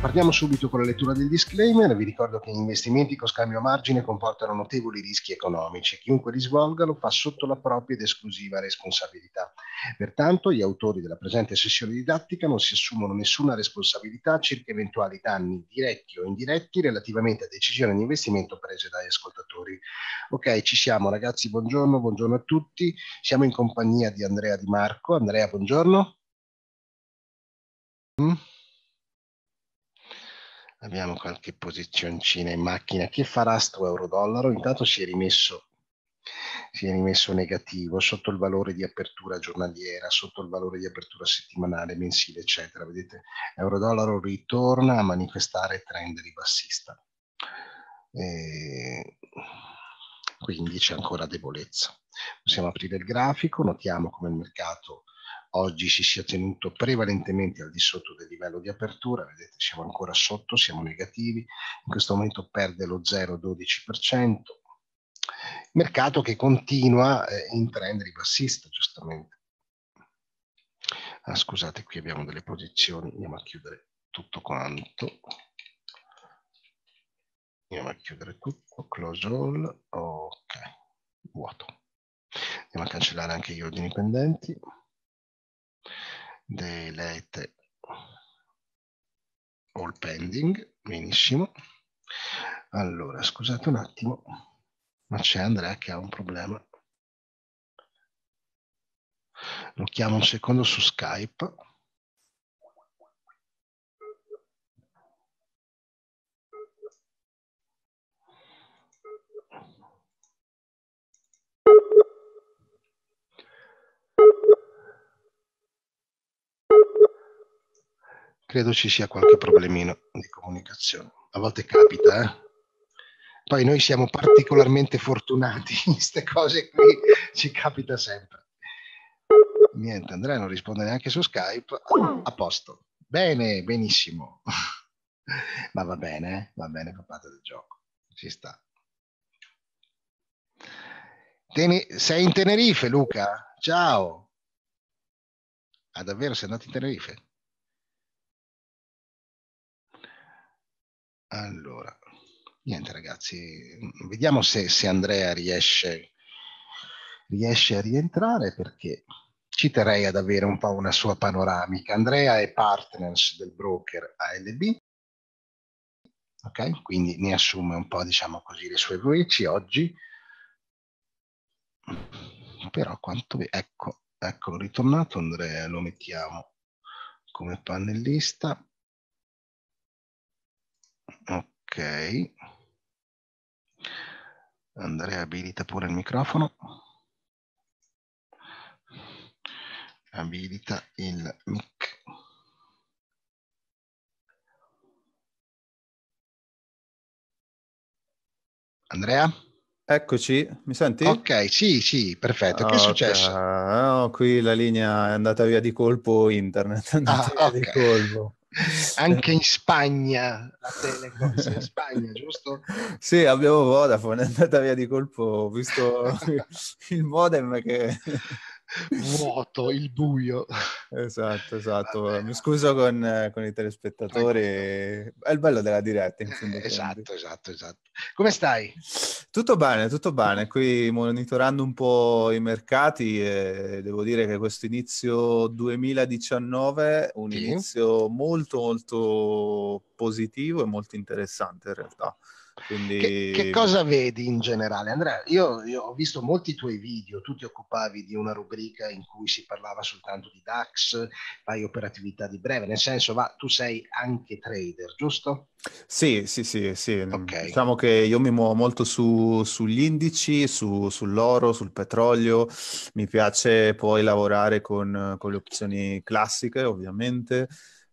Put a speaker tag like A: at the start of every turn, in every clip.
A: partiamo subito con la lettura del disclaimer. Vi ricordo che gli investimenti con scambio a margine comportano notevoli rischi economici. Chiunque li svolga lo fa sotto la propria ed esclusiva responsabilità. Pertanto, gli autori della presente sessione didattica non si assumono nessuna responsabilità circa eventuali danni diretti o indiretti relativamente a decisioni di investimento prese dagli ascoltatori. Ok, ci siamo ragazzi, buongiorno, buongiorno a tutti. Siamo in compagnia di Andrea Di Marco. Andrea, buongiorno. Mm? abbiamo qualche posizioncina in macchina che farà sto euro-dollaro, intanto si è rimesso si è rimesso negativo sotto il valore di apertura giornaliera, sotto il valore di apertura settimanale, mensile, eccetera. Vedete, euro-dollaro ritorna a manifestare trend ribassista. E quindi c'è ancora debolezza. Possiamo aprire il grafico, notiamo come il mercato oggi si sia tenuto prevalentemente al di sotto del livello di apertura, vedete siamo ancora sotto, siamo negativi, in questo momento perde lo 0,12%, mercato che continua eh, in trend ribassista giustamente. Ah, scusate, qui abbiamo delle posizioni, andiamo a chiudere tutto quanto. Andiamo a chiudere tutto, close all, ok, vuoto. Andiamo a cancellare anche gli ordini pendenti delete all pending, benissimo. Allora, scusate un attimo, ma c'è Andrea che ha un problema. Lo chiamo un secondo su Skype. credo ci sia qualche problemino di comunicazione. A volte capita, eh? Poi noi siamo particolarmente fortunati in queste cose qui, ci capita sempre. Niente, Andrea non risponde neanche su Skype. A posto. Bene, benissimo. Ma va bene, eh. va bene, fa parte del gioco. Ci sta. Teni... sei in Tenerife, Luca? Ciao. Ah, davvero sei andato in Tenerife? Allora, niente ragazzi, vediamo se, se Andrea riesce, riesce, a rientrare perché ci terrei ad avere un po' una sua panoramica. Andrea è partners del broker ALB, ok? Quindi ne assume un po', diciamo così, le sue voci oggi. Però quanto... Ecco, eccolo ritornato Andrea, lo mettiamo come pannellista Ok. Andrea abilita pure il microfono. Abilita il mic.
B: Andrea? Eccoci, mi senti? Ok, sì, sì, perfetto. Che è successo? Okay. Ah, qui la linea è andata via di colpo internet, è andata ah, via okay. di colpo.
A: Anche in Spagna la Telecom,
B: sei in Spagna, giusto? Sì, abbiamo Vodafone, è andata via di colpo, ho visto il modem che vuoto, il buio. Esatto, esatto. Vabbè, Mi scuso con, con i telespettatori. Tranquillo. È il bello della diretta, in fondo. Esatto, esatto, esatto. Come stai? Tutto bene, tutto bene. Qui monitorando un po' i mercati, eh, devo dire che questo inizio 2019 è un sì. inizio molto, molto positivo e molto interessante in realtà. Quindi... Che, che, cosa
A: vedi in generale? Andrea, io, io, ho visto molti tuoi video, tu ti occupavi di una rubrica in cui si parlava soltanto di DAX, fai operatività di breve, nel senso va, tu sei anche trader, giusto?
B: Sì, sì, sì, sì. Okay. diciamo che io mi muovo molto su, sugli indici, su, sull'oro, sul petrolio, mi piace poi lavorare con, con le opzioni classiche ovviamente.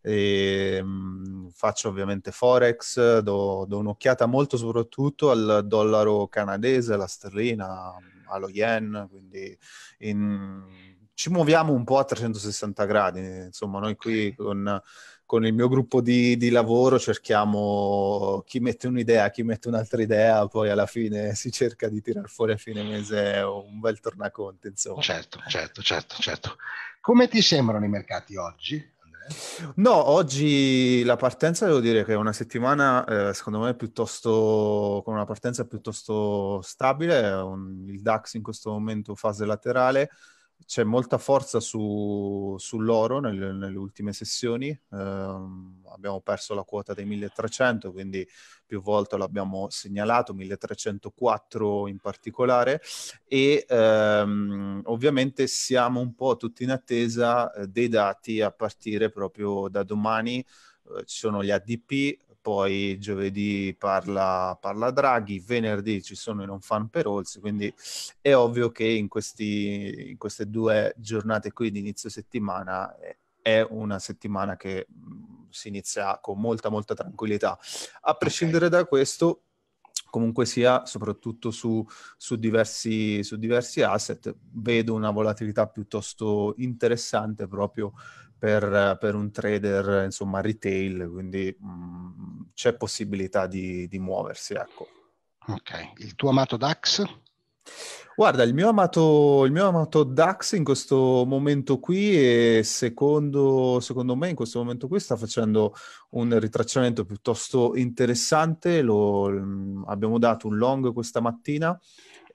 B: E, ehm, mh, faccio ovviamente Forex, do, do, un'occhiata molto soprattutto al dollaro canadese, alla sterlina, allo yen, quindi in ci muoviamo un po' a 360 gradi, insomma, noi qui con, con il mio gruppo di, di, lavoro cerchiamo chi mette un'idea, chi mette un'altra idea, poi alla fine si cerca di tirar fuori a fine mese un bel tornaconto, insomma. Certo, certo, certo, certo. Come ti sembrano i mercati oggi? No, oggi la partenza devo dire che è una settimana, eh, secondo me, piuttosto con una partenza piuttosto stabile. Un, il DAX in questo momento fase laterale. C'è molta forza su, sull'oro nel, nelle ultime sessioni. Um, abbiamo perso la quota dei 1300, quindi più volte l'abbiamo segnalato, 1304 in particolare, e ehm, ovviamente siamo un po' tutti in attesa eh, dei dati a partire proprio da domani, eh, ci sono gli ADP, poi giovedì parla, parla, Draghi, venerdì ci sono i non fan per Olsi, quindi è ovvio che in, questi, in, queste due giornate qui di inizio settimana eh, è, una settimana che mm, si inizia con molta, molta tranquillità. A prescindere okay. da questo, comunque sia, soprattutto su, su, diversi, su, diversi, asset, vedo una volatilità piuttosto interessante proprio per, per un trader, insomma, retail, quindi mh, mm, c'è possibilità di, di muoversi, ecco.
A: Ok, il tuo amato DAX?
B: Guarda, il mio, amato, il mio amato Dax in questo momento qui, secondo, secondo, me in questo momento qui, sta facendo un ritracciamento piuttosto interessante. Lo, mm, abbiamo dato un long questa mattina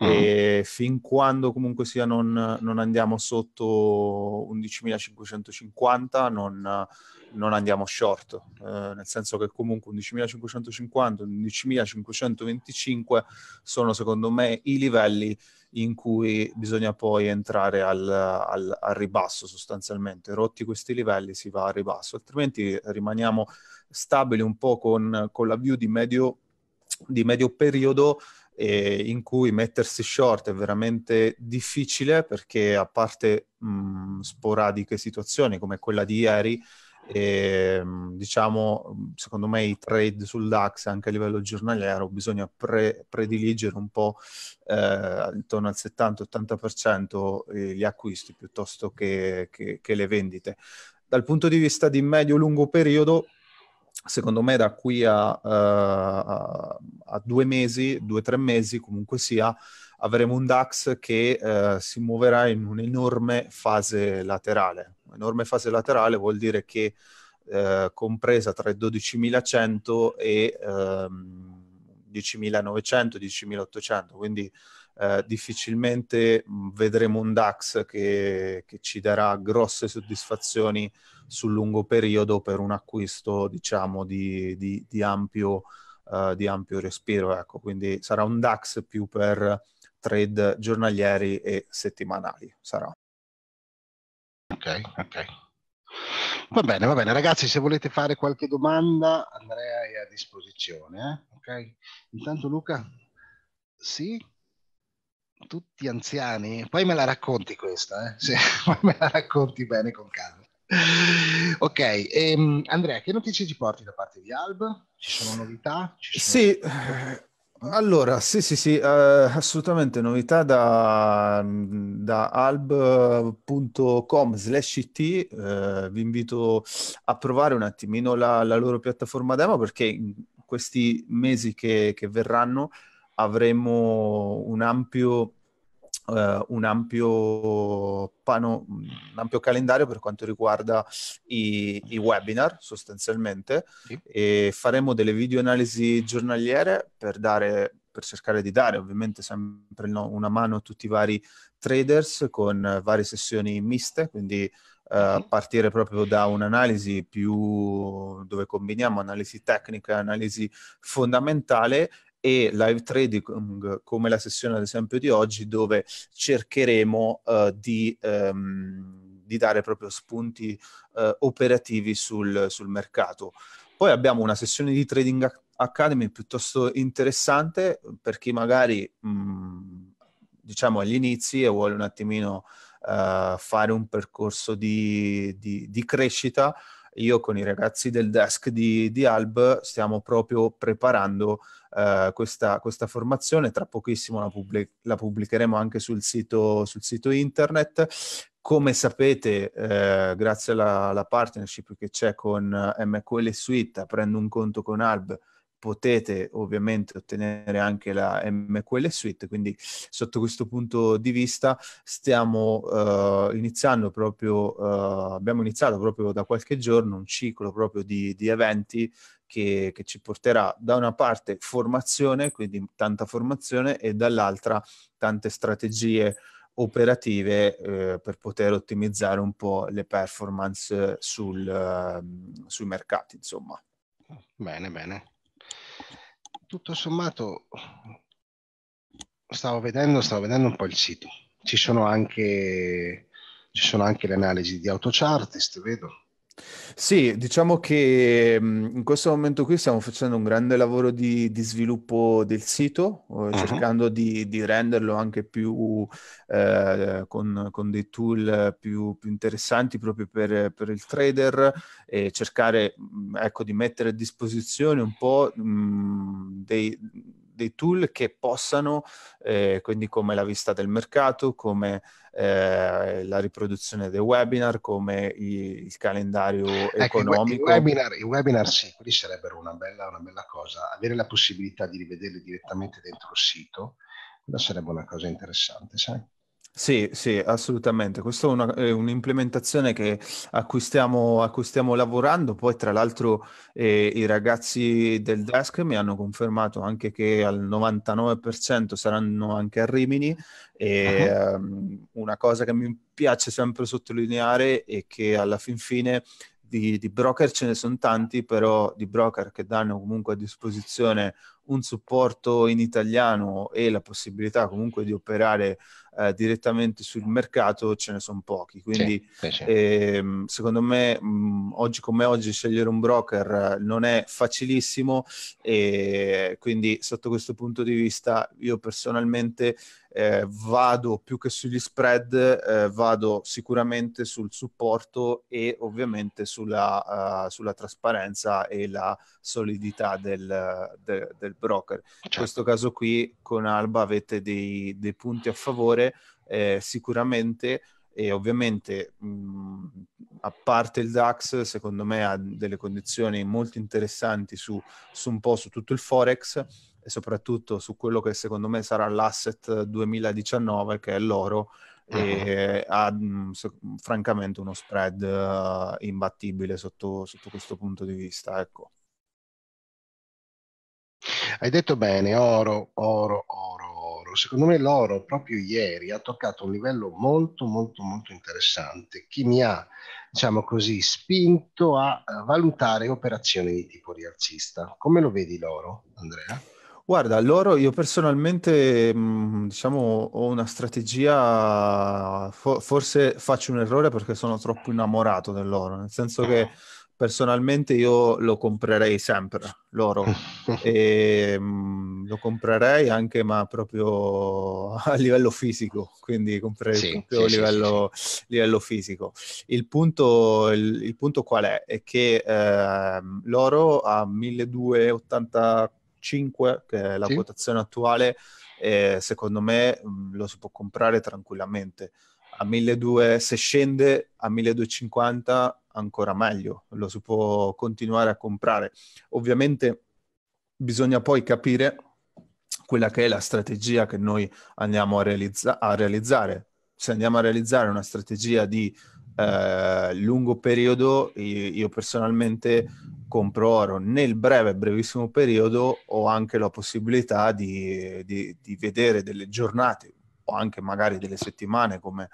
B: Mm. e fin quando comunque sia non, non andiamo sotto 11.550 non, non andiamo short, eh, nel senso che comunque 11.550, 11.525 sono secondo me i livelli in cui bisogna poi entrare al, al, al ribasso sostanzialmente, rotti questi livelli si va al ribasso, altrimenti rimaniamo stabili un po' con, con la view di medio, di medio periodo in cui mettersi short è veramente difficile perché a parte mh, mm, sporadiche situazioni come quella di ieri, e, ehm, diciamo, secondo me i trade sul DAX anche a livello giornaliero bisogna pre- prediligere un po' eh, intorno al 70-80% eh, gli acquisti piuttosto che, che, che le vendite. Dal punto di vista di medio-lungo periodo, secondo me da qui a, uh, a due mesi, due o tre mesi comunque sia, avremo un DAX che uh, si muoverà in un'enorme fase laterale. Enorme fase laterale vuol dire che uh, compresa tra i 12.100 e 10.900, ehm, 10.800, quindi eh, difficilmente mm, vedremo un DAX che, che, ci darà grosse soddisfazioni sul lungo periodo per un acquisto, diciamo, di, di, di, ampio, eh, di ampio, respiro. Ecco. Quindi sarà un DAX più per trade giornalieri e settimanali. Sarà.
A: Ok, ok. Va bene, va bene, ragazzi, se volete fare qualche domanda, Andrea è a disposizione. Eh? Okay. Intanto Luca, sì? tutti anziani, poi me la racconti questa, eh? sì, poi me la racconti bene con calma. Ok, ehm, Andrea, che notizie ci porti da parte di Alb? Ci sono novità? Ci
B: sono... Sì, allora, sì, sì, sì, eh, assolutamente novità da, da alb.com slash it. Eh, vi invito a provare un attimino la, la, loro piattaforma demo perché in questi mesi che, che verranno avremo un ampio, eh, un, ampio pano, un ampio, calendario per quanto riguarda i, i webinar sostanzialmente sì. e faremo delle video analisi giornaliere per, dare, per cercare di dare ovviamente sempre no, una mano a tutti i vari traders con varie sessioni miste, quindi Uh, partire proprio da un'analisi più dove combiniamo analisi tecnica, e analisi fondamentale e live trading come la sessione ad esempio di oggi dove cercheremo uh, di, um, di, dare proprio spunti uh, operativi sul, sul, mercato. Poi abbiamo una sessione di Trading Academy piuttosto interessante per chi magari mh, mm, diciamo agli inizi e vuole un attimino uh, fare un percorso di, di, di crescita io con i ragazzi del desk di, di Alb stiamo proprio preparando eh, questa, questa, formazione, tra pochissimo la, pubblic- la pubblicheremo anche sul sito, sul sito internet. Come sapete, eh, grazie alla, alla, partnership che c'è con eh, MQL Suite, aprendo un conto con Alb, potete ovviamente ottenere anche la MQL Suite, quindi sotto questo punto di vista stiamo uh, iniziando proprio, uh, abbiamo iniziato proprio da qualche giorno un ciclo proprio di, di eventi che, che, ci porterà da una parte formazione, quindi tanta formazione, e dall'altra tante strategie operative eh, per poter ottimizzare un po' le performance sul, uh, sui mercati, insomma. Bene, bene
A: tutto sommato stavo vedendo, stavo vedendo un po' il sito. Ci
B: sono anche, ci sono anche le analisi di autochartist, vedo. Sì, diciamo che mm, in questo momento qui stiamo facendo un grande lavoro di, di sviluppo del sito, uh-huh. cercando di, di, renderlo anche più eh, con, con, dei tool più, più interessanti proprio per, per, il trader e cercare mm, ecco, di mettere a disposizione un po' mh, mm, dei dei tool che possano, eh, quindi come la vista del mercato, come eh, la riproduzione dei webinar, come i, il calendario ecco, economico. i, webinar, I webinar
A: sì, quelli sarebbero una bella, una bella cosa.
B: Avere la possibilità di
A: rivederli direttamente dentro il sito, quella sarebbe una cosa interessante, sai?
B: Sì, sì, assolutamente. Questa è, una, è un'implementazione che, a, cui stiamo, a, cui stiamo, lavorando. Poi, tra l'altro, eh, i ragazzi del desk mi hanno confermato anche che al 99% saranno anche a Rimini. E, uh-huh. um, una cosa che mi piace sempre sottolineare è che alla fin fine di, di, broker ce ne sono tanti, però di broker che danno comunque a disposizione un supporto in italiano e la possibilità comunque di operare eh, direttamente sul mercato ce ne sono pochi. Quindi sì, sì. Ehm, secondo me mh, mm, oggi come oggi scegliere un broker eh, non è facilissimo e quindi sotto questo punto di vista io personalmente eh, vado più che sugli spread, eh, vado sicuramente sul supporto e ovviamente sulla, uh, sulla trasparenza e la solidità del, de, del broker. In certo. questo caso qui con Alba avete dei, dei punti a favore eh, sicuramente e ovviamente mh, mm, a parte il DAX secondo me ha delle condizioni molto interessanti su, su un po' su tutto il Forex e soprattutto su quello che secondo me sarà l'asset 2019 che è l'oro mm-hmm. e uh-huh. ha mm, se, francamente uno spread uh, imbattibile sotto, sotto questo punto di vista ecco.
A: Hai detto bene, oro, oro, oro, oro. Secondo me l'oro proprio ieri ha toccato un livello molto, molto, molto interessante che mi ha, diciamo così, spinto a eh, valutare operazioni di tipo rialzista. Come lo vedi l'oro, Andrea?
B: Guarda, loro io personalmente, mm, diciamo, ho una strategia, forse faccio un errore perché sono troppo innamorato del loro, nel senso che personalmente io lo comprerei sempre, loro, e, ehm, lo comprerei anche ma proprio a livello fisico, quindi comprerei sì, proprio sì, a livello, sì, livello, fisico. Il punto, il, il punto, qual è? È che eh, loro a 1284 5, che è la sì. quotazione attuale, eh, secondo me mh, lo si può comprare tranquillamente. A 1200, se scende a 1250 ancora meglio, lo si può continuare a comprare. Ovviamente bisogna poi capire quella che è la strategia che noi andiamo a, realizza- a realizzare. Se andiamo a realizzare una strategia di eh, lungo periodo io, io, personalmente compro oro. Nel breve, brevissimo periodo ho anche la possibilità di, di, di vedere delle giornate o anche magari delle settimane come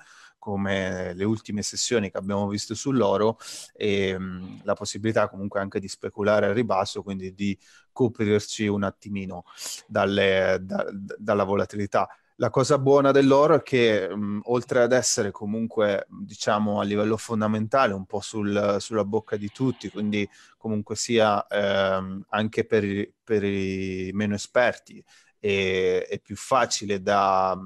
B: come le ultime sessioni che abbiamo visto sull'oro e mh, mm, la possibilità comunque anche di speculare al ribasso, quindi di coprirci un attimino dalle, da, dalla volatilità. La cosa buona dell'oro è che mh, oltre ad essere comunque, diciamo, a livello fondamentale, un po' sul, sulla bocca di tutti, quindi comunque sia ehm, anche per, per, i meno esperti, è, è più facile da,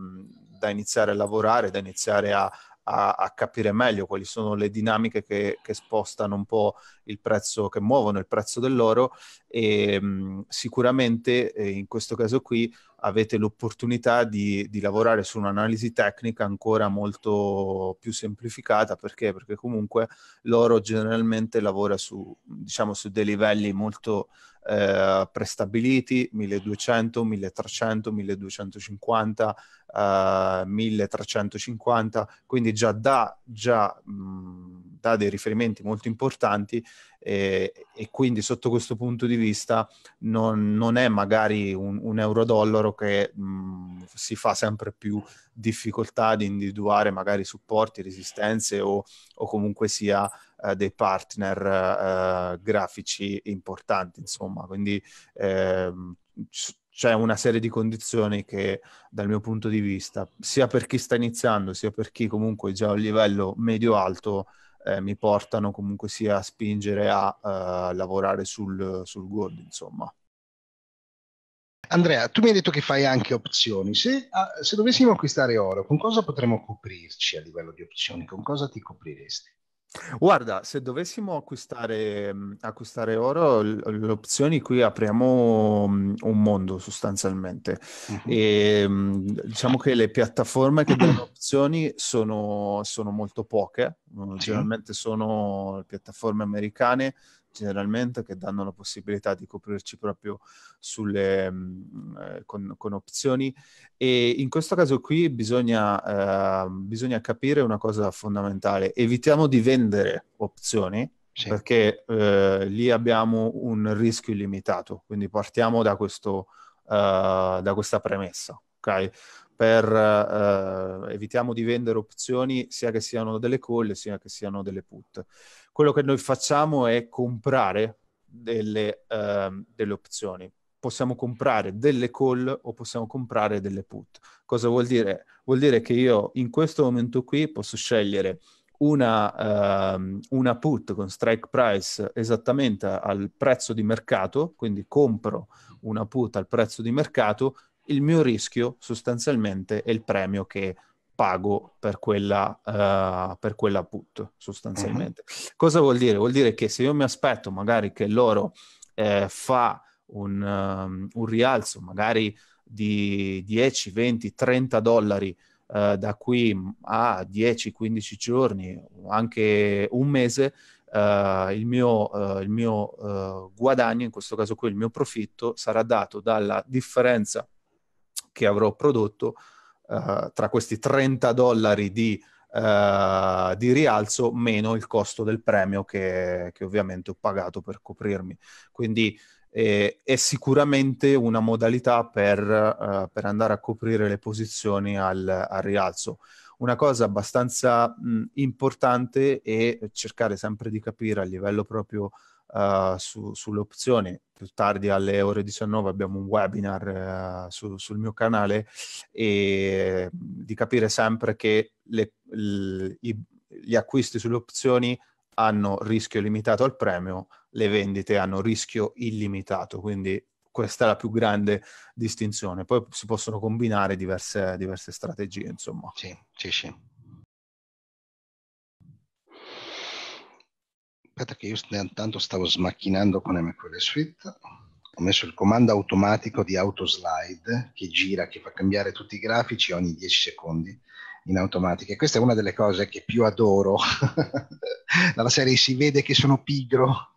B: da, iniziare a lavorare, da iniziare a, a, a capire meglio quali sono le dinamiche che, che, spostano un po' il prezzo, che muovono il prezzo dell'oro e mh, sicuramente eh, in questo caso qui avete l'opportunità di, di lavorare su un'analisi tecnica ancora molto più semplificata perché, perché comunque l'oro generalmente lavora su, diciamo, su dei livelli molto eh, prestabiliti 1200, 1300, 1250, eh, 1350, quindi già dà, già, mh, dà dei riferimenti molto importanti e, e quindi sotto questo punto di vista non, non è magari un, un euro-dollaro che mh, si fa sempre più difficoltà di individuare magari supporti, resistenze o, o comunque sia eh, dei partner eh, grafici importanti, insomma, quindi eh, c'è una serie di condizioni che dal mio punto di vista, sia per chi sta iniziando, sia per chi comunque è già a un livello medio-alto, eh, mi portano comunque sia a spingere a eh, lavorare sul, sul goal, insomma. Andrea,
A: tu mi hai detto che fai anche opzioni. Se, ah, se dovessimo acquistare oro, con cosa potremmo
B: coprirci a livello di opzioni? Con cosa ti copriresti? Guarda, se dovessimo acquistare, mm, acquistare oro, le opzioni qui apriamo mm, un mondo sostanzialmente. Uh-huh. E, ehm, diciamo che le piattaforme che danno opzioni sono, sono molto poche, generalmente sono piattaforme americane generalmente che danno la possibilità di coprirci proprio sulle, mh, mm, eh, con, con, opzioni e in questo caso qui bisogna, eh, bisogna, capire una cosa fondamentale, evitiamo di vendere opzioni sì. perché eh, lì abbiamo un rischio illimitato, quindi partiamo da, questo, eh, da questa premessa. Okay? per eh, evitiamo di vendere opzioni sia che siano delle call sia che siano delle put quello che noi facciamo è comprare delle, uh, delle opzioni. Possiamo comprare delle call o possiamo comprare delle put. Cosa vuol dire? Vuol dire che io in questo momento qui posso scegliere una, uh, una, put con strike price esattamente al prezzo di mercato, quindi compro una put al prezzo di mercato, il mio rischio sostanzialmente è il premio che pago per quella, uh, per quella put sostanzialmente. Uh-huh. Cosa vuol dire? Vuol dire che se io mi aspetto magari che l'oro eh, fa un, um, un, rialzo magari di 10, 20, 30 dollari uh, da qui mm, a 10, 15 giorni, anche un mese, Uh, il mio, uh, il mio uh, guadagno, in questo caso qui il mio profitto, sarà dato dalla differenza che avrò prodotto eh, tra questi 30 dollari di, uh, di, rialzo meno il costo del premio che, che ovviamente ho pagato per coprirmi. Quindi eh, è sicuramente una modalità per, eh, per, andare a coprire le posizioni al, al rialzo una cosa abbastanza mh, importante è cercare sempre di capire a livello proprio uh, su, sulle opzioni. Più tardi alle ore 19 abbiamo un webinar uh, su, sul mio canale e di capire sempre che le, l, i, gli acquisti sulle opzioni hanno rischio limitato al premio, le vendite hanno rischio illimitato, quindi questa è la più grande distinzione. Poi si possono combinare diverse, diverse strategie, insomma. Sì, sì, sì. Aspetta che io intanto
A: stavo smacchinando con MQL Suite. Ho messo il comando automatico di autoslide che gira, che fa cambiare tutti i grafici ogni 10 secondi in automatica. E questa è una delle cose che più adoro dalla serie. Si vede che sono pigro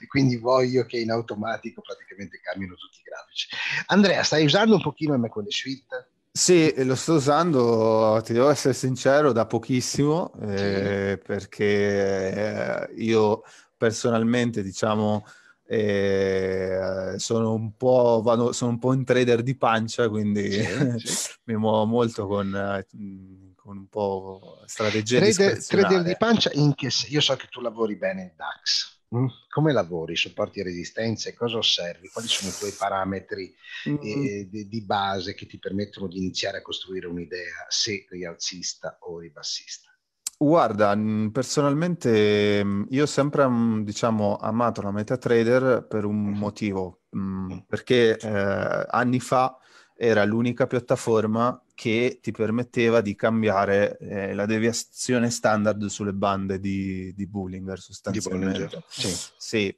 A: e quindi voglio che in automatico praticamente cambino tutti i grafici. Andrea, stai usando un pochino Mac OS Suite?
B: Sì, lo sto usando, ti devo essere sincero, da pochissimo, eh, perché eh, io personalmente, diciamo, eh, sono, un po', vado, sono un po' un trader di pancia, quindi sì, sì. mi muovo molto con, eh, con un po' strategie trader, trader di
A: pancia in che se, io so che tu lavori bene in DAX. Mm? Come lavori? Supporti resistenze? Cosa osservi? Quali sono i tuoi parametri mm. eh, di, di base che ti permettono di iniziare a costruire un'idea, se rialzista o ribassista?
B: Guarda, mm, personalmente io ho sempre diciamo, amato la MetaTrader per un mm-hmm. motivo, perché eh, anni fa era l'unica piattaforma che ti permetteva di cambiare eh, la deviazione standard sulle bande di, di Bullinger sostanzialmente. Di Bullinger, sì. sì.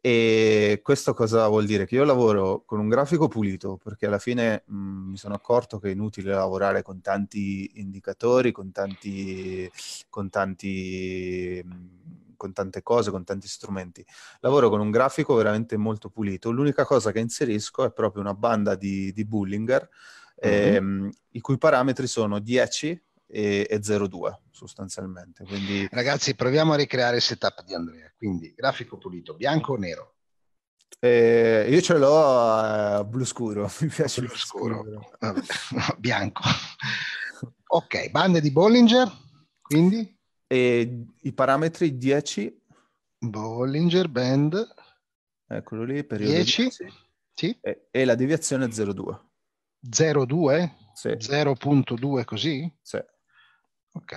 B: E questo cosa vuol dire? Che io lavoro con un grafico pulito, perché alla fine mh, mm, mi sono accorto che è inutile lavorare con tanti indicatori, con tanti... Con tanti mh, mm, con tante cose, con tanti strumenti. Lavoro con un grafico veramente molto pulito. L'unica cosa che inserisco è proprio una banda di, di Bullinger mm-hmm. ehm, i cui parametri sono 10 e, e 0,2 sostanzialmente. Quindi... Ragazzi, proviamo a ricreare il setup di Andrea. Quindi grafico pulito,
A: bianco o nero?
B: Eh, io ce l'ho a eh, blu scuro, mi piace
A: blu, scuro, bianco. Ok, bande di Bollinger,
B: quindi? E I parametri 10. Bollinger Band. Eccolo lì, periodo 10. 10. Sì. E, e, la deviazione 0,2. 0.2? Sì. 0.2 così? Sì. Ok.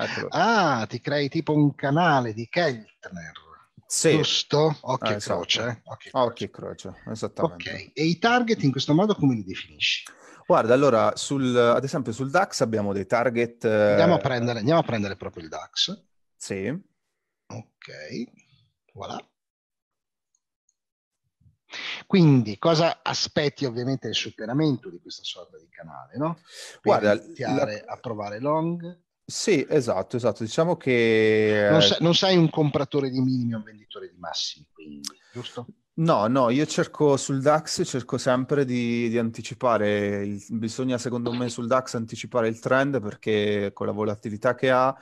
A: Eccolo. Ah, ti crei tipo un canale di Keltner. Sì. Giusto?
B: Occhio ah, e esatto. croce. Eh. Occhio, Occhio croce. croce, esattamente. Okay. E i target in questo modo come li definisci? Guarda, allora, sul, ad esempio sul DAX abbiamo dei target... Eh, andiamo a prendere, andiamo a prendere proprio il DAX. Sì. Ok,
A: voilà. Quindi cosa aspetti ovviamente del superamento di questa sorta di canale, no? Guarda, iniziare la... a provare long.
B: Sì, esatto, esatto. Diciamo che... Non, eh, sa- non
A: sei un compratore di minimi o un venditore
B: di massimi, quindi, giusto? No, no, io cerco sul DAX, cerco sempre di, di anticipare, il, bisogna secondo me sul DAX anticipare il trend perché con la volatilità che ha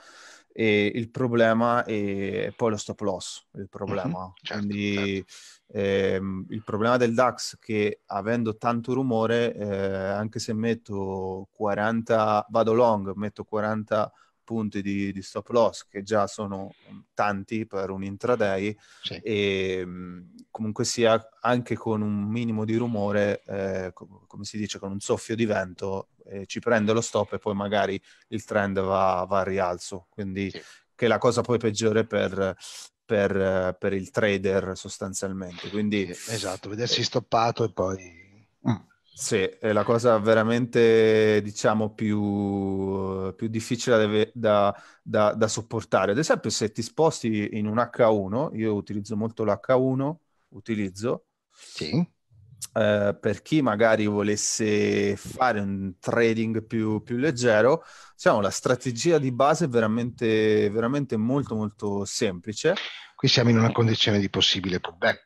B: e il problema è poi lo stop loss, il problema. Mm-hmm, certo, Quindi certo. Ehm, il problema del DAX che avendo tanto rumore, eh, anche se metto 40, vado long, metto 40 punti di, di, stop loss che già sono tanti per un intraday sì. e ehm, comunque sia anche con un minimo di rumore, eh, com- come si dice, con un soffio di vento eh, ci prende lo stop e poi magari il trend va, va a rialzo. Quindi sì. che è la cosa poi peggiore per, per, per il trader sostanzialmente. Quindi, sì, esatto,
A: vedersi eh, stoppato e poi...
B: Mm. Sì, è la cosa veramente, diciamo, più, più difficile da, da, da, sopportare. Ad esempio, se ti sposti in un H1, io utilizzo molto l'H1, utilizzo, sì. Eh, per chi magari volesse fare un trading più, più leggero, diciamo, la strategia di base è veramente, veramente molto molto semplice. Qui siamo in una condizione di possibile pullback.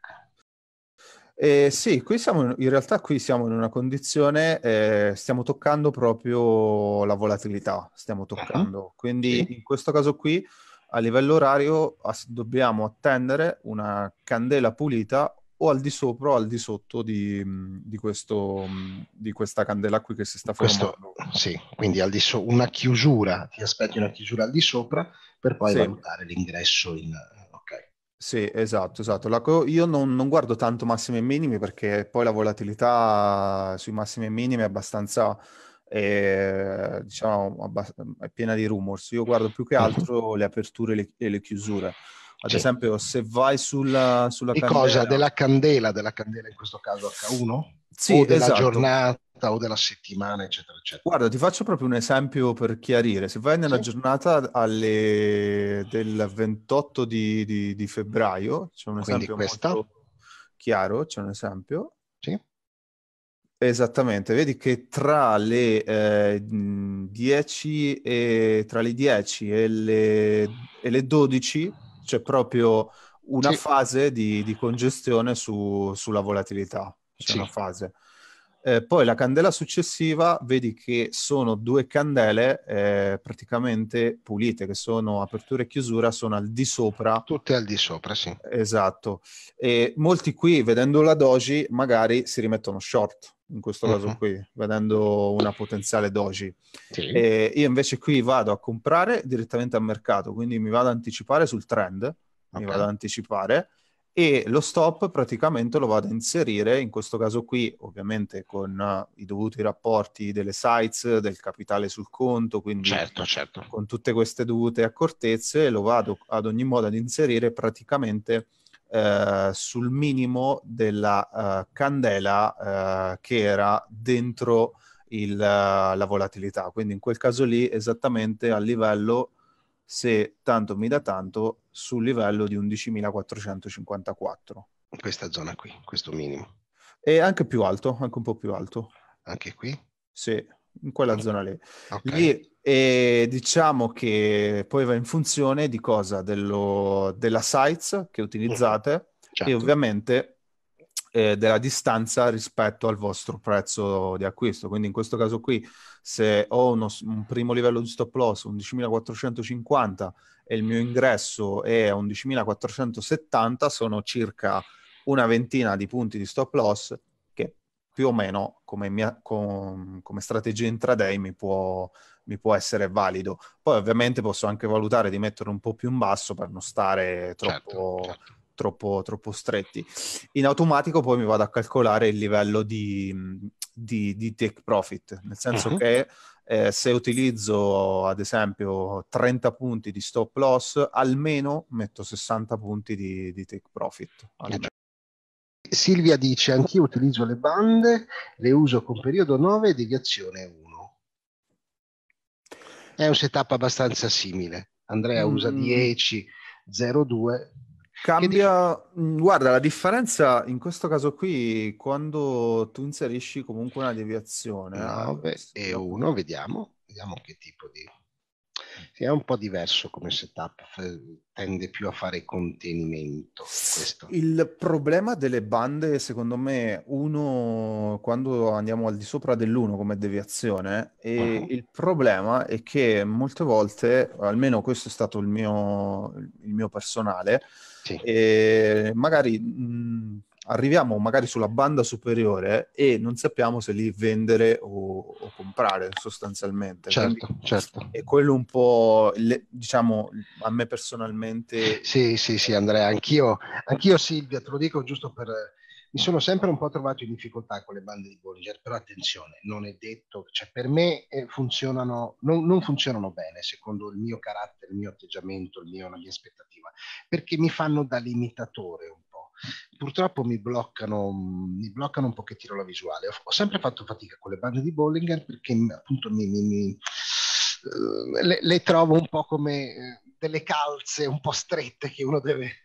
B: Eh, sì, qui siamo, in realtà qui siamo in una condizione, eh, stiamo toccando proprio la volatilità, stiamo ah, toccando. Uh-huh. Quindi sì. in questo caso qui a livello orario as- dobbiamo attendere una candela pulita o al di sopra o al di sotto di, mm, di, questo, mm, di questa candela qui che si sta formando.
A: Questo, sì, quindi so- una chiusura,
B: ti aspetti una chiusura al di sopra per poi sì. valutare
A: l'ingresso in... Eh,
B: sì, esatto, esatto. La, io non, non, guardo tanto massimi e minimi perché poi la volatilità sui massimi e minimi è abbastanza, è, diciamo, abbast- è piena di rumors. Io guardo più che mhm. altro le aperture e le, e le chiusure. Ad sì. esempio, se vai sulla, sulla candela... cosa? Della
A: candela, della candela in questo caso H1? Sì, o della esatto. giornata o della settimana, eccetera, eccetera.
B: Guarda, ti faccio proprio un esempio per chiarire. Se vai nella sì. giornata alle... del 28 di, di, di febbraio, c'è un esempio Quindi esempio questa. chiaro, c'è un esempio. Sì. Esattamente, vedi che tra le, eh, 10 e, tra le 10 e e le 12 c'è proprio una sì. fase di, di congestione su, sulla volatilità. C'è sì. una fase. Eh, poi la candela successiva, vedi che sono due candele eh, praticamente pulite, che sono apertura e chiusura, sono al di sopra. Tutte al di sopra, sì. Esatto. E molti qui, vedendo la doji, magari si rimettono short in questo caso uh-huh. qui, vedendo una potenziale doji. Sì. io invece qui vado a comprare direttamente al mercato, quindi mi vado ad anticipare sul trend, okay. mi vado ad anticipare e lo stop praticamente lo vado a inserire, in questo caso qui ovviamente con uh, i dovuti rapporti delle sites, del capitale sul conto, quindi certo, certo. con tutte queste dovute accortezze lo vado ad ogni modo ad inserire praticamente eh, sul minimo della uh, candela uh, che era dentro il, uh, la volatilità. Quindi in quel caso lì esattamente a livello, se tanto mi dà tanto, sul livello di 11.454. In Questa zona qui, questo minimo. E anche più alto, anche un po' più alto. Anche qui? Sì in quella mm. zona lì. Okay. lì e diciamo che poi va in funzione di cosa? Dello, della size che mm. utilizzate certo. e ovviamente eh, della distanza rispetto al vostro prezzo di acquisto. Quindi in questo caso qui, se ho uno, un primo livello di stop loss 11.450 e il mio ingresso è 11.470, sono circa una ventina di punti di stop loss più o meno come, mia, com, come strategia intraday mi può, mi può, essere valido. Poi ovviamente posso anche valutare di mettere un po' più in basso per non stare certo, troppo, certo, certo. troppo, troppo stretti. In automatico poi mi vado a calcolare il livello di, di, di take profit, nel senso uh-huh. che eh, se utilizzo ad esempio 30 punti di stop loss, almeno metto 60 punti di, di take profit. Eh almeno.
A: Silvia dice, anch'io utilizzo le bande, le uso con periodo 9 e deviazione 1. È un setup abbastanza
B: simile. Andrea mm. usa 10, 02. Cambia, guarda, la differenza in questo caso qui, quando tu inserisci comunque una deviazione... 9 eh, e 1, vediamo,
A: vediamo che tipo di sì, è un po' diverso come setup, tende più a fare contenimento.
B: Questo. Il problema delle bande, secondo me, uno quando andiamo al di sopra dell'uno come deviazione, e uh-huh. il problema è che molte volte, almeno questo è stato il mio, il mio personale, sì. Eh, magari... Mh, mm, arriviamo magari sulla banda superiore e non sappiamo se li vendere o, o comprare sostanzialmente. Certo, Quindi certo. E certo. quello un po', le, diciamo, a me personalmente...
A: Sì, sì, sì, Andrea, anch'io, anch'io Silvia, te lo dico giusto per... Mi sono sempre un po' trovato in difficoltà con le bande di Bollinger, però attenzione, non è detto, cioè per me eh, funzionano, non, non funzionano bene secondo il mio carattere, il mio atteggiamento, mio, la mia aspettativa, perché mi fanno da limitatore un Purtroppo mi bloccano, mi bloccano un pochettino la visuale. Ho, ho, sempre fatto fatica con le bande di Bollinger perché appunto mi, mi, mi eh, le, le, trovo un po' come eh, delle calze un po' strette che uno deve...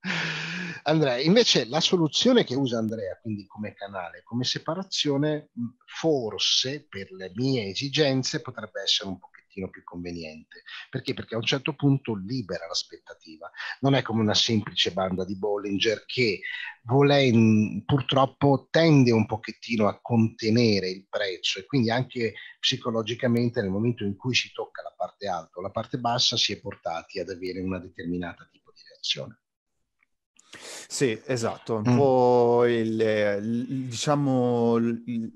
A: Andrea, invece la soluzione che usa Andrea, quindi come canale, come separazione, forse per le mie esigenze potrebbe essere un po' pochettino più conveniente. Perché? Perché a un certo punto libera l'aspettativa. Non è come una semplice banda di Bollinger che volen, purtroppo tende un pochettino a contenere il prezzo e quindi anche psicologicamente nel momento in cui si tocca la parte alta o la parte bassa si è portati ad avere una determinata tipo di reazione.
B: Sì, esatto, un mm. po' il, il eh, diciamo il,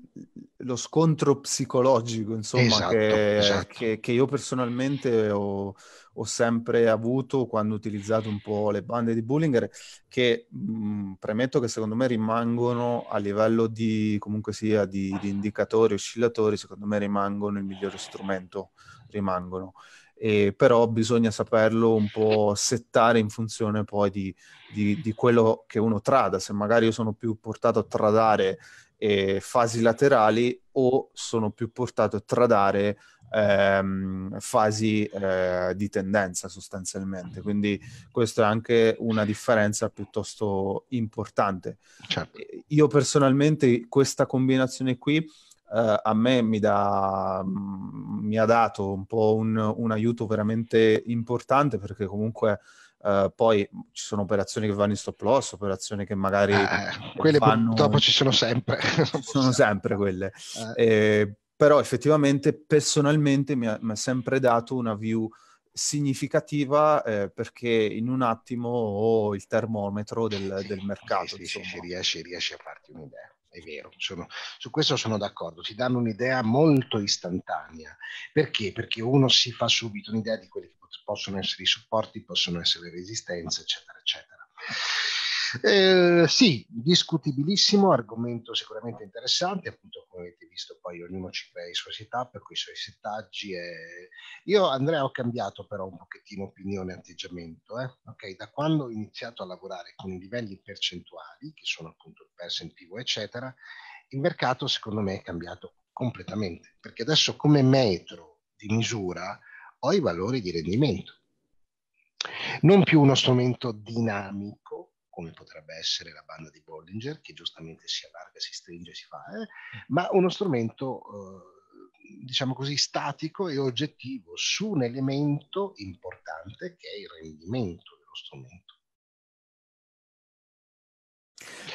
B: lo scontro psicologico, insomma, esatto, che, esatto. Che, che, io personalmente ho, ho, sempre avuto quando ho utilizzato un po' le bande di Bullinger, che mh, mm, premetto che secondo me rimangono a livello di comunque sia di, di indicatori, oscillatori, secondo me rimangono il migliore strumento, rimangono e però bisogna saperlo un po' settare in funzione poi di, di, di, quello che uno trada, se magari io sono più portato a tradare eh, fasi laterali o sono più portato a tradare ehm, fasi eh, di tendenza sostanzialmente, quindi questa è anche una differenza piuttosto importante. Certo. Io personalmente questa combinazione qui Uh, a me mi, da, mm, mi, ha dato un po' un, un, aiuto veramente importante perché comunque uh, poi ci sono operazioni che vanno in stop loss, operazioni che magari... Eh, quelle vanno... purtroppo ci sono sempre. ci sono sempre quelle. Eh. Eh, però effettivamente personalmente mi ha, mi ha, sempre dato una view significativa eh, perché in un attimo ho il termometro del, del eh, mercato. Sì, sì, riesci, riesci a farti un'idea è vero, sono, su questo
A: sono d'accordo, ti danno un'idea molto istantanea. Perché? Perché uno si fa subito un'idea di quelli che possono essere i supporti, possono essere le resistenze, eccetera, eccetera. Eh, sì, discutibilissimo, argomento sicuramente interessante, appunto come avete visto poi ognuno ci crea i suoi setup, con i suoi settaggi. E... Io Andrea ho cambiato però un pochettino opinione e atteggiamento, eh? okay, da quando ho iniziato a lavorare con i livelli percentuali, che sono appunto il percentivo eccetera, il mercato secondo me è cambiato completamente, perché adesso come metro di misura ho i valori di rendimento, non più uno strumento dinamico come potrebbe essere la banda di Bollinger, che giustamente si allarga, si stringe, si fa, eh? ma uno strumento, eh, diciamo così, statico e oggettivo su un
B: elemento importante che è il rendimento dello
A: strumento.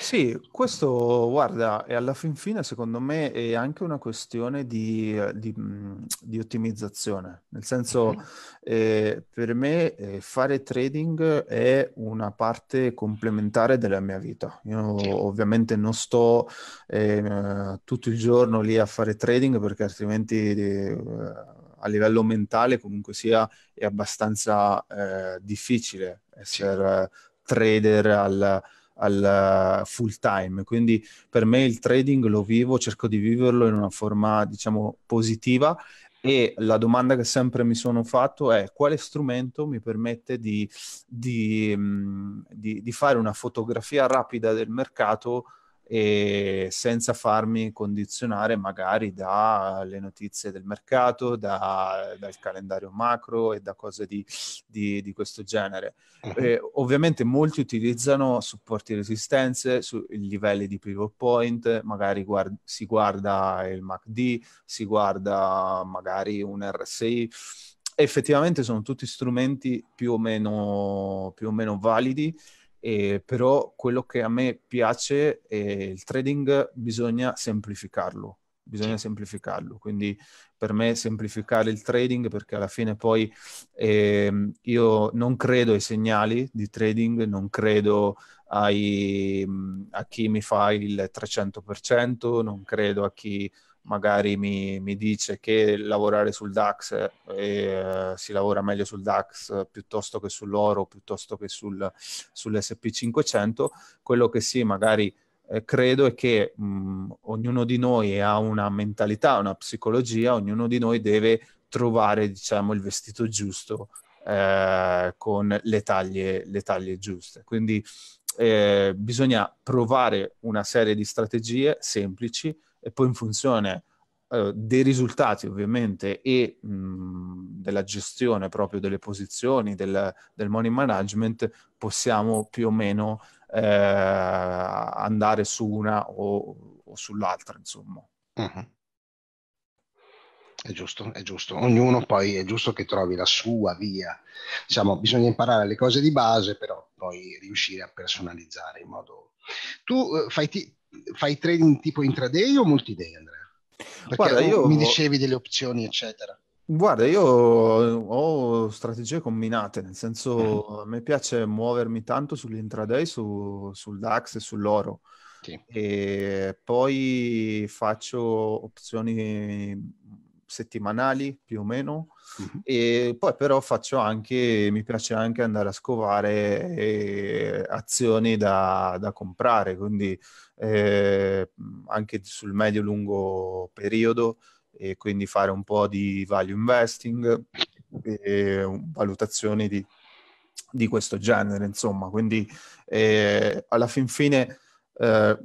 B: Sì, questo, guarda, e alla fin fine secondo me è anche una questione di, eh, di, mm, di ottimizzazione, nel senso mm-hmm. eh, per me eh, fare trading è una parte complementare della mia vita. Io sì. ovviamente non sto eh, tutto il giorno lì a fare trading perché altrimenti eh, a livello mentale comunque sia è abbastanza eh, difficile essere sì. trader al al eh, full time. Quindi per me il trading lo vivo, cerco di viverlo in una forma, diciamo, positiva e la domanda che sempre mi sono fatto è quale strumento mi permette di, di, mm, di, di fare una fotografia rapida del mercato e senza farmi condizionare magari dalle notizie del mercato, da, dal calendario macro e da cose di, di, di questo genere. E eh, ovviamente molti utilizzano supporti resistenze, su livelli di pivot point, magari guard- si guarda il MACD, si guarda magari un RSI. Effettivamente sono tutti strumenti più o meno, più o meno validi eh, però quello che a me piace è il trading bisogna semplificarlo, bisogna semplificarlo, quindi per me semplificare il trading perché alla fine poi eh, io non credo ai segnali di trading, non credo ai, a chi mi fa il 300%, non credo a chi magari mi, mi dice che lavorare sul DAX eh, e, eh, si lavora meglio sul DAX eh, piuttosto che sull'oro, piuttosto che sul, sull'SP500, quello che sì, magari eh, credo è che mh, mm, ognuno di noi ha una mentalità, una psicologia, ognuno di noi deve trovare diciamo, il vestito giusto eh, con le taglie, le taglie giuste. Quindi eh, bisogna provare una serie di strategie semplici poi in funzione eh, dei risultati ovviamente e mh, della gestione proprio delle posizioni, del, del, money management, possiamo più o meno eh, andare su una o, o sull'altra, insomma. Uh-huh. È giusto, è giusto. Ognuno poi è giusto che trovi
A: la sua via. Diciamo, bisogna imparare le cose di base, però poi riuscire a personalizzare in modo... Tu eh, fai, ti- fai trading tipo intraday o multiday, Andrea? Perché Guarda, io... mi dicevi
B: delle opzioni, eccetera. Guarda, io ho strategie combinate, nel senso mhm. a me piace muovermi tanto sull'intraday, su, sul DAX e sull'oro. Sì. E poi faccio opzioni settimanali più o meno mm-hmm. e poi però faccio anche, mi piace anche andare a scovare eh, azioni da, da, comprare, quindi eh, anche sul medio-lungo periodo e quindi fare un po' di value investing e valutazioni di, di questo genere, insomma. Quindi eh, alla fin fine... Eh,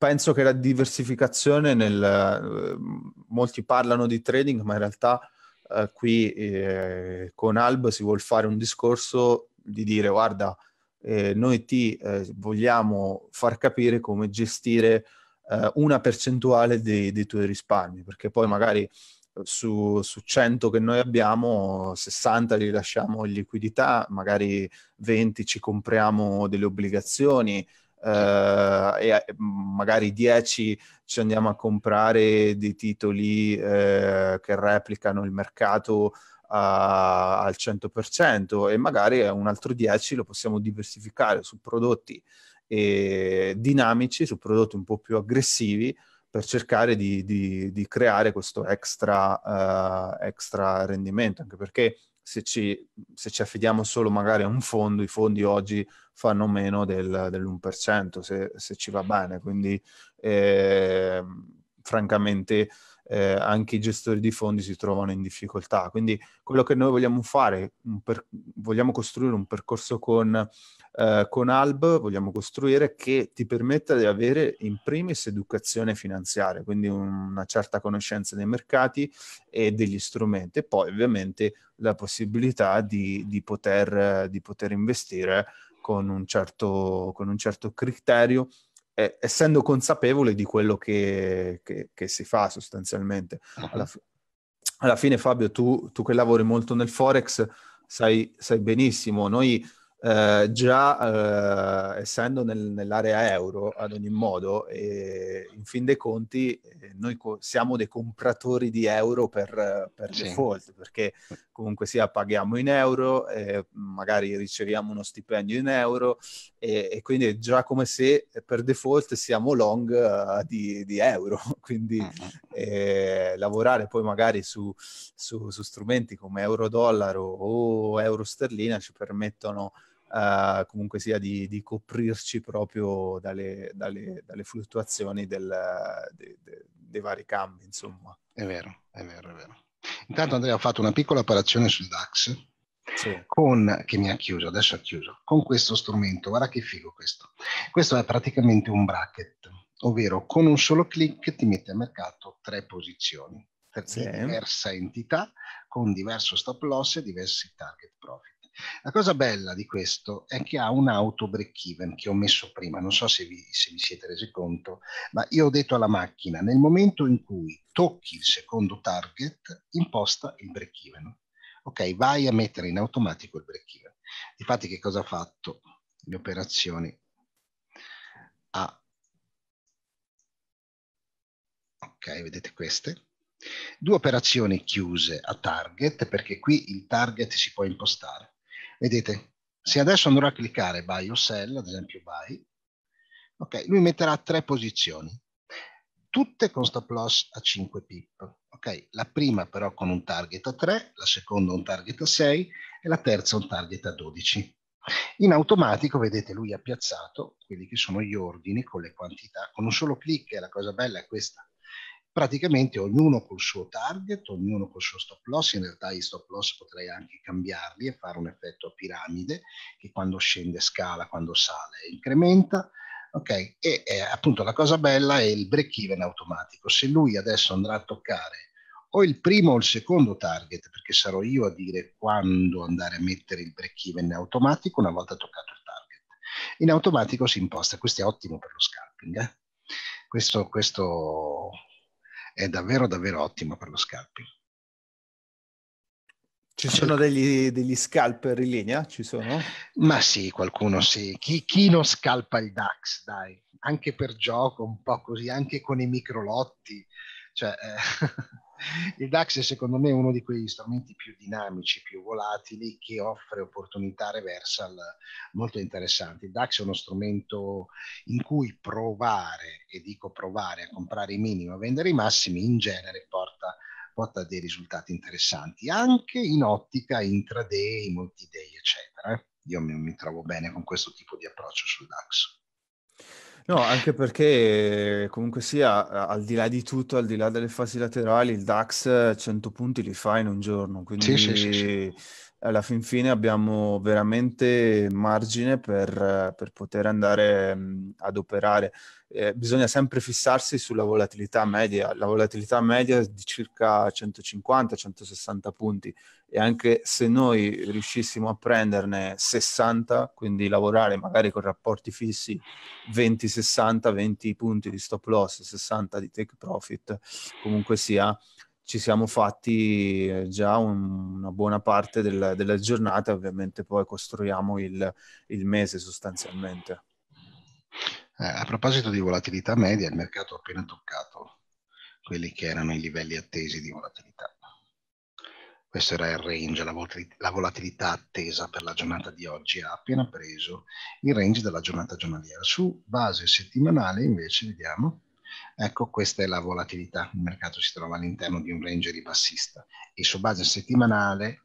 B: penso che la diversificazione nel... Eh, molti parlano di trading, ma in realtà eh, qui eh, con Alb si vuole fare un discorso di dire guarda, eh, noi ti eh, vogliamo far capire come gestire eh, una percentuale dei, dei, tuoi risparmi, perché poi magari su, su 100 che noi abbiamo, 60 li lasciamo in liquidità, magari 20 ci compriamo delle obbligazioni, Certo. Eh, e eh, magari 10 ci andiamo a comprare dei titoli eh, che replicano il mercato a, al 100% e magari un altro 10 lo possiamo diversificare su prodotti eh, dinamici, su prodotti un po' più aggressivi per cercare di, di, di creare questo extra, uh, extra, rendimento, anche perché se ci, se ci affidiamo solo magari a un fondo, i fondi oggi fanno meno del, dell'1% se, se, ci va bene. Quindi eh, francamente eh, anche i gestori di fondi si trovano in difficoltà. Quindi quello che noi vogliamo fare, per, vogliamo costruire un percorso con, eh, con Alb, vogliamo costruire che ti permetta di avere in primis educazione finanziaria, quindi una certa conoscenza dei mercati e degli strumenti, e poi ovviamente la possibilità di, di, poter, di poter investire con un certo, con un certo criterio, eh, essendo consapevole di quello che, che, che si fa sostanzialmente. Alla, fi- alla fine Fabio, tu, tu, che lavori molto nel Forex, sai, sai benissimo, noi eh, già eh, essendo nel, nell'area euro ad ogni modo, eh, in fin dei conti eh, noi co- siamo dei compratori di euro per, per sì. default, perché comunque sia paghiamo in euro, eh, magari riceviamo uno stipendio in euro e, e, quindi è già come se per default siamo long uh, di, di, euro, quindi mm, mm. lavorare poi magari su, su, su strumenti come euro dollaro o euro sterlina ci permettono eh, comunque sia di, di coprirci proprio dalle, dalle, dalle fluttuazioni del, de, de, dei vari cambi, insomma. È vero, è vero, è
A: vero. Intanto Andrea ha fatto una piccola operazione sul DAX sì. con, che mi ha chiuso, adesso ha chiuso, con questo strumento. Guarda che figo questo. Questo è praticamente un bracket, ovvero con un solo clic ti mette a mercato tre posizioni sì. diversa entità con diverso stop loss e diversi target profit. La cosa bella di questo è che ha un auto break even che ho messo prima, non so se vi, se vi siete resi conto, ma io ho detto alla macchina, nel momento in cui tocchi il secondo target, imposta il break even. Ok, vai a mettere in automatico il break even. Infatti che cosa ha fatto? Le operazioni a... Ok, vedete queste? Due operazioni chiuse a target perché qui il target si può impostare Vedete, se adesso andrò a cliccare buy o sell, ad esempio buy, ok, lui metterà tre posizioni, tutte con stop loss a 5 pip. Ok, la prima però con un target a 3, la seconda un target a 6 e la terza un target a 12. In automatico, vedete, lui ha piazzato quelli che sono gli ordini con le quantità, con un solo clic, e la cosa bella è questa, praticamente ognuno col suo target, ognuno col suo stop loss, in realtà i stop loss potrei anche cambiarli e fare un effetto a piramide che quando scende scala, quando sale incrementa. Ok, e eh, appunto la cosa bella è il break even automatico. Se lui adesso andrà a toccare o il primo o il secondo target, perché sarò io a dire quando andare a mettere il break even automatico una volta toccato il target. In automatico si imposta, questo è ottimo per lo scalping. Eh? Questo, questo è davvero davvero ottimo per lo scalping. Ci sono degli, degli scalper in linea? Ci sono? Ma sì, qualcuno sì. Chi, chi non scalpa il DAX, dai? Anche per gioco, un po' così, anche con i microlotti. Cioè, eh. il DAX è secondo me uno di quegli strumenti più dinamici, più volatili, che offre opportunità reversal molto interessanti. Il DAX è uno strumento in cui provare, e dico provare, a comprare i minimi, a vendere i massimi, in genere porta porta dei risultati interessanti, anche in ottica intraday, multiday, eccetera. Io mi, mi trovo bene con questo tipo di approccio sul DAX.
B: No, anche perché eh, comunque sia, al di là di tutto, al di là delle fasi laterali, il DAX 100 eh, punti li fa in un giorno, quindi sì, sì, sì, alla fin fine abbiamo veramente margine per, per poter andare mm, ad operare. Eh, bisogna sempre fissarsi sulla volatilità media, la volatilità media è di circa 150-160 punti e anche se noi riuscissimo a prenderne 60, quindi lavorare magari con rapporti fissi 20-60, 20 punti di stop loss, 60 di take profit, comunque sia, ci siamo fatti eh, già un, una buona parte del, della giornata, ovviamente poi costruiamo il, il mese sostanzialmente. Eh, a proposito di volatilità media, il mercato ha appena toccato
A: quelli che erano i livelli attesi di volatilità. Questo era il range, la, volatilità, la volatilità attesa per la giornata di oggi ha appena preso il range della giornata giornaliera. Su base settimanale invece vediamo Ecco, questa è la volatilità. Il mercato si trova all'interno di un range ribassista. bassista e su base settimanale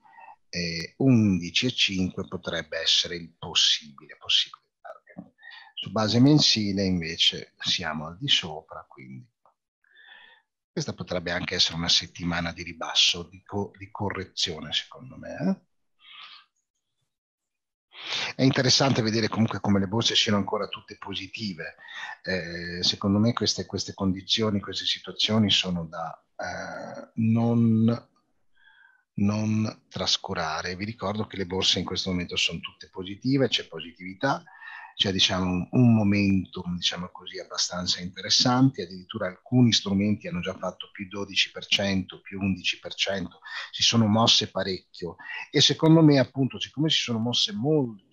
A: eh, 11,5 potrebbe essere il possibile, possibile target. Su base mensile invece siamo al di sopra, quindi questa potrebbe anche essere una settimana di ribasso, di, co- di correzione secondo me. Eh? È interessante vedere comunque come le borse siano ancora tutte positive. Eh, secondo me queste, queste, condizioni, queste situazioni sono da eh, non non trascurare. Vi ricordo che le borse in questo momento sono tutte positive, c'è positività, c'è diciamo, un, un momentum diciamo così, abbastanza interessante, addirittura alcuni strumenti hanno già fatto più 12%, più 11%, si sono mosse parecchio e secondo me appunto siccome si sono mosse molto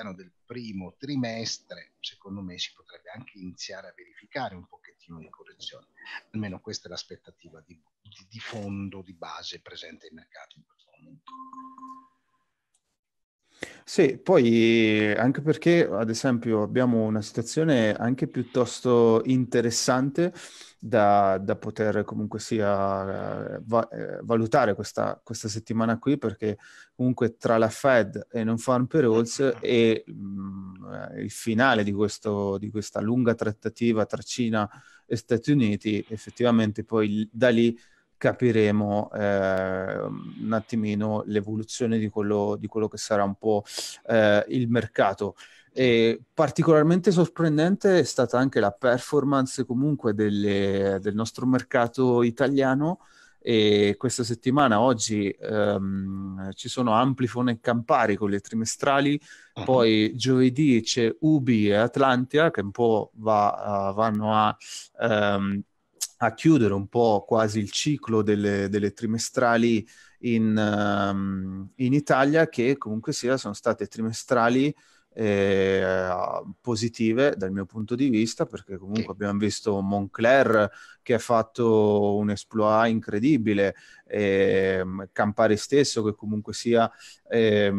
A: all'interno del primo trimestre, secondo me si potrebbe anche iniziare a verificare un pochettino di correzione. Almeno questa è l'aspettativa di, di, di fondo, di base presente ai mercati in questo momento.
B: Sì, poi anche perché, ad esempio, abbiamo una situazione anche piuttosto interessante da, da poter comunque sia eh, va- eh, valutare questa, questa, settimana qui, perché comunque tra la Fed e non farm payrolls e mh, mm, il finale di, questo, di questa lunga trattativa tra Cina e Stati Uniti, effettivamente poi da lì capiremo eh, un attimino l'evoluzione di quello, di quello che sarà un po' eh, il mercato. E particolarmente sorprendente è stata anche la performance comunque delle, del nostro mercato italiano e questa settimana, oggi, um, ci sono Amplifone e Campari con le trimestrali, uh-huh. poi giovedì c'è Ubi e Atlantia che un po' va, uh, vanno a... Um, a chiudere un po' quasi il ciclo delle, delle trimestrali in, um, in, Italia, che comunque sia sono state trimestrali eh, positive dal mio punto di vista, perché comunque abbiamo visto Moncler che ha fatto un exploit incredibile, eh, Campari stesso che comunque sia eh,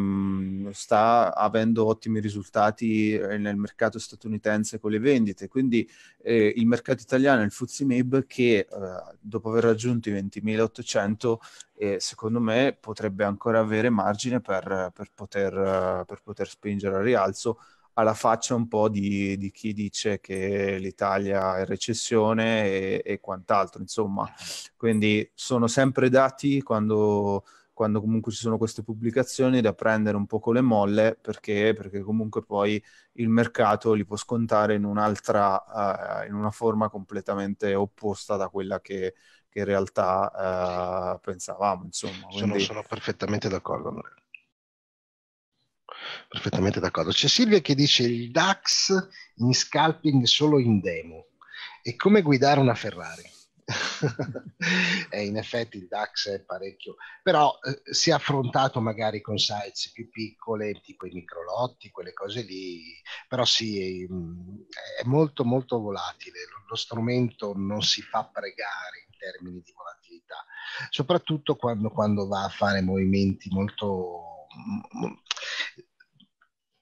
B: sta avendo ottimi risultati eh, nel mercato statunitense con le vendite, quindi eh, il mercato italiano, il Fuzzy Mib che eh, dopo aver raggiunto i 20.800 e secondo me potrebbe ancora avere margine per, per, poter, per poter spingere a rialzo calcio alla faccia un po' di, di, chi dice che l'Italia è in recessione e, e, quant'altro, insomma. Quindi sono sempre dati quando, quando, comunque ci sono queste pubblicazioni da prendere un po' con le molle perché, perché comunque poi il mercato li può scontare in un'altra, uh, in una forma completamente opposta da quella che, che in realtà uh, pensavamo, insomma. Quindi... Sono, sono perfettamente d'accordo, Andrea
A: perfettamente d'accordo. C'è Silvia che dice il DAX in scalping solo in demo. È come guidare una Ferrari? e eh, in effetti il DAX è parecchio, però eh, si è affrontato magari con sites più piccole, tipo i microlotti, quelle cose lì, però sì, è, mm, è molto molto volatile, lo, lo, strumento non si fa pregare in termini di volatilità, soprattutto quando, quando va a fare movimenti molto mm, mm,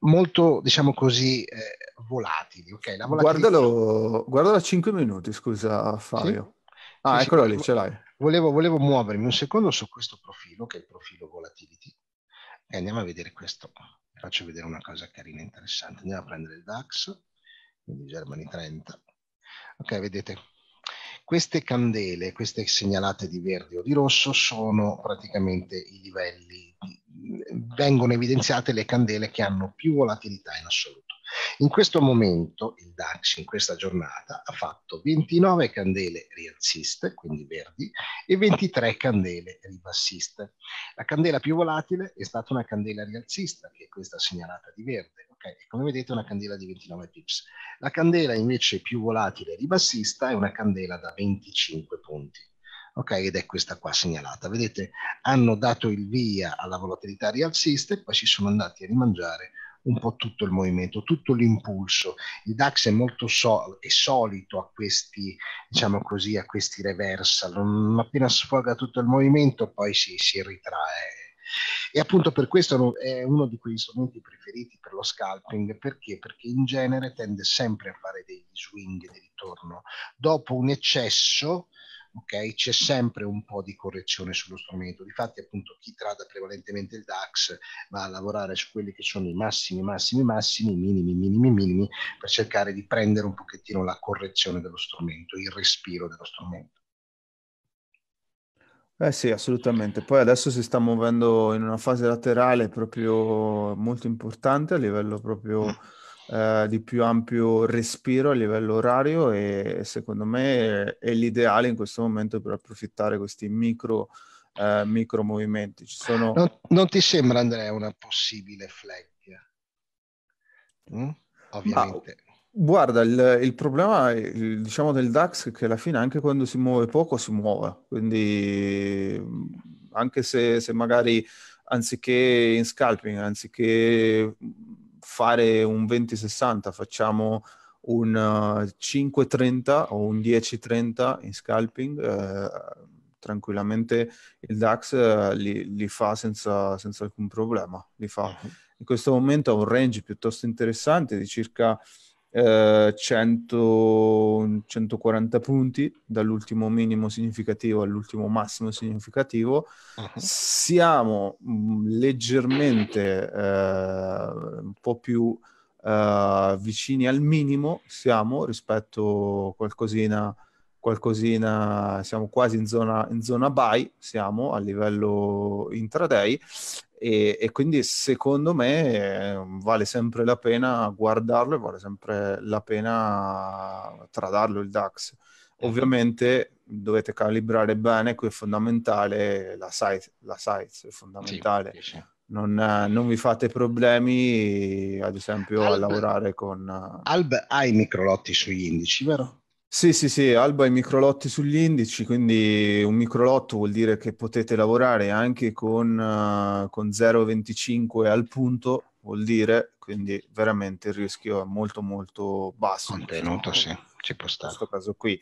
A: molto, diciamo così, eh, volatili. Okay, volatilità... guardalo, guardalo a 5 minuti, scusa Fabio. Sì?
B: Ah, sì, eccolo sì, lì, ce
A: l'hai. Volevo, volevo, muovermi un secondo su questo profilo, che è il profilo volatility, e andiamo a vedere questo. Vi faccio vedere una cosa carina e interessante. Andiamo a prendere il DAX, quindi Germany 30. Ok, vedete, queste candele, queste segnalate di verde o di rosso, sono praticamente i livelli di vengono evidenziate le candele che hanno più volatilità in assoluto. In questo momento il DAX in questa giornata ha fatto 29 candele rialziste, quindi verdi, e 23 candele ribassiste. La candela più volatile è stata una candela rialzista, che è questa segnalata di verde, come vedete è una candela di 29 pips. La candela invece più volatile e ribassista è una candela da 25 punti ok? Ed è questa qua segnalata. Vedete, hanno dato il via alla volatilità rialzista e poi si sono andati a rimangiare un po' tutto il movimento, tutto l'impulso. Il DAX è molto sol- è solito a questi, diciamo così, a questi reversal. Mm, appena sfoga tutto il movimento, poi si, si ritrae. E appunto per questo è uno di quegli strumenti preferiti per lo scalping, perché? Perché in genere tende sempre a fare degli swing di ritorno. Dopo un eccesso, ok? c'è sempre un po' di correzione sullo strumento. Difatti, appunto, chi trada prevalentemente il DAX va a lavorare su quelli che sono i massimi, massimi, massimi, minimi, minimi, minimi, per cercare di prendere un pochettino la correzione dello strumento, il respiro dello strumento.
B: Eh sì, assolutamente. Poi adesso si sta muovendo in una fase laterale proprio molto importante a livello proprio... Mm eh, di più ampio respiro a livello orario e secondo me è, l'ideale in questo momento per approfittare questi micro, eh, micro movimenti. Sono... Non,
A: non, ti sembra Andrea una possibile flag? Mm?
B: Ovviamente. Ma... Guarda, il, il problema il, diciamo, del DAX è che alla fine anche quando si muove poco si muove, quindi anche se, se magari anziché in scalping, anziché fare un 20-60, facciamo un uh, eh, 5-30 o un 10-30 in scalping, eh, tranquillamente il DAX eh, li, li, fa senza, senza, alcun problema. Li fa. Mm-hmm. In questo momento ha un range piuttosto interessante di circa 100, eh, 140 punti dall'ultimo minimo significativo all'ultimo massimo significativo. Uh-huh. Siamo mm, leggermente eh, un po' più eh, vicini al minimo, siamo rispetto a qualcosina, qualcosina, siamo quasi in zona, in zona buy, siamo a livello intraday e, e, quindi secondo me ehm, vale sempre la pena guardarlo e vale sempre la pena tradarlo il DAX. Eh. Ovviamente dovete calibrare bene, qui è fondamentale la size, la size è fondamentale. Sì, non, non, vi fate problemi, ad esempio, Alb, a lavorare con... Eh, Alb, hai microlotti sugli indici, vero? Sì, sì, sì, Alba i microlotti sugli indici, quindi un microlotto vuol dire che potete lavorare anche con, uh, con 0,25 al punto, vuol dire, quindi veramente il rischio è molto molto basso. Contenuto, sì, ci può stare. In questo caso qui.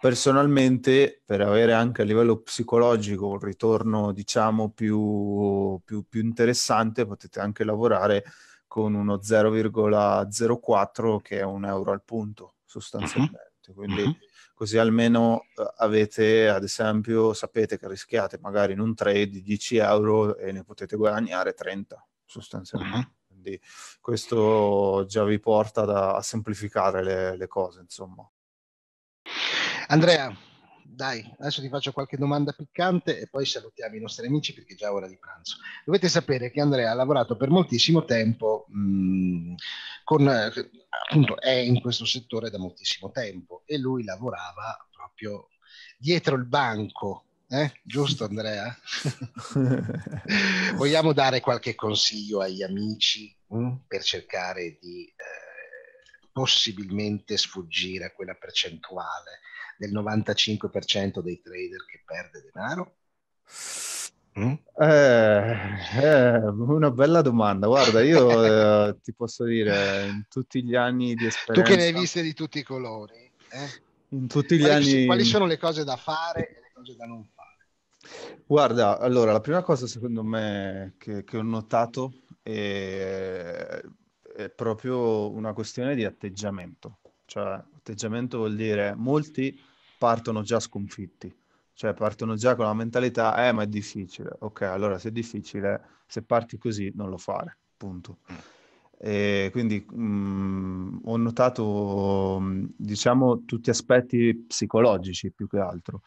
B: Personalmente, per avere anche a livello psicologico un ritorno, diciamo, più, più, più interessante, potete anche lavorare con uno 0,04 che è un euro al punto, mhm. sostanzialmente. Uh-huh tutte, quindi mm-hmm. così almeno eh, avete, ad esempio, sapete che rischiate magari in un trade di 10 euro e ne potete guadagnare 30 sostanzialmente. Mm-hmm. Quindi questo già vi porta da, a semplificare le, le cose, insomma.
A: Andrea, dai, adesso ti faccio qualche domanda piccante e poi salutiamo i nostri amici perché è già ora di pranzo. Dovete sapere che Andrea ha lavorato per moltissimo tempo, mh, mm, con, appunto è in questo settore da moltissimo tempo e lui lavorava proprio dietro il banco. Eh? Giusto Andrea? Vogliamo dare qualche consiglio agli amici mh, mm, per cercare di eh, possibilmente sfuggire a quella percentuale del 95% dei trader che perde denaro?
B: Mm? Eh, eh, una bella domanda. Guarda, io eh, ti posso dire, in tutti gli anni di esperienza... Tu che ne hai viste
A: di tutti i colori. Eh?
B: In tutti gli quali, anni... Quali sono
A: le cose da fare e le cose da non fare?
B: Guarda, allora, la prima cosa secondo me che, che ho notato è, è proprio una questione di atteggiamento. Cioè, atteggiamento vuol dire molti partono già sconfitti, cioè partono già con la mentalità, eh ma è difficile, ok allora se è difficile, se parti così non lo fare, punto. Mm. E quindi mh, mm, ho notato, mm, diciamo, tutti aspetti psicologici più che altro.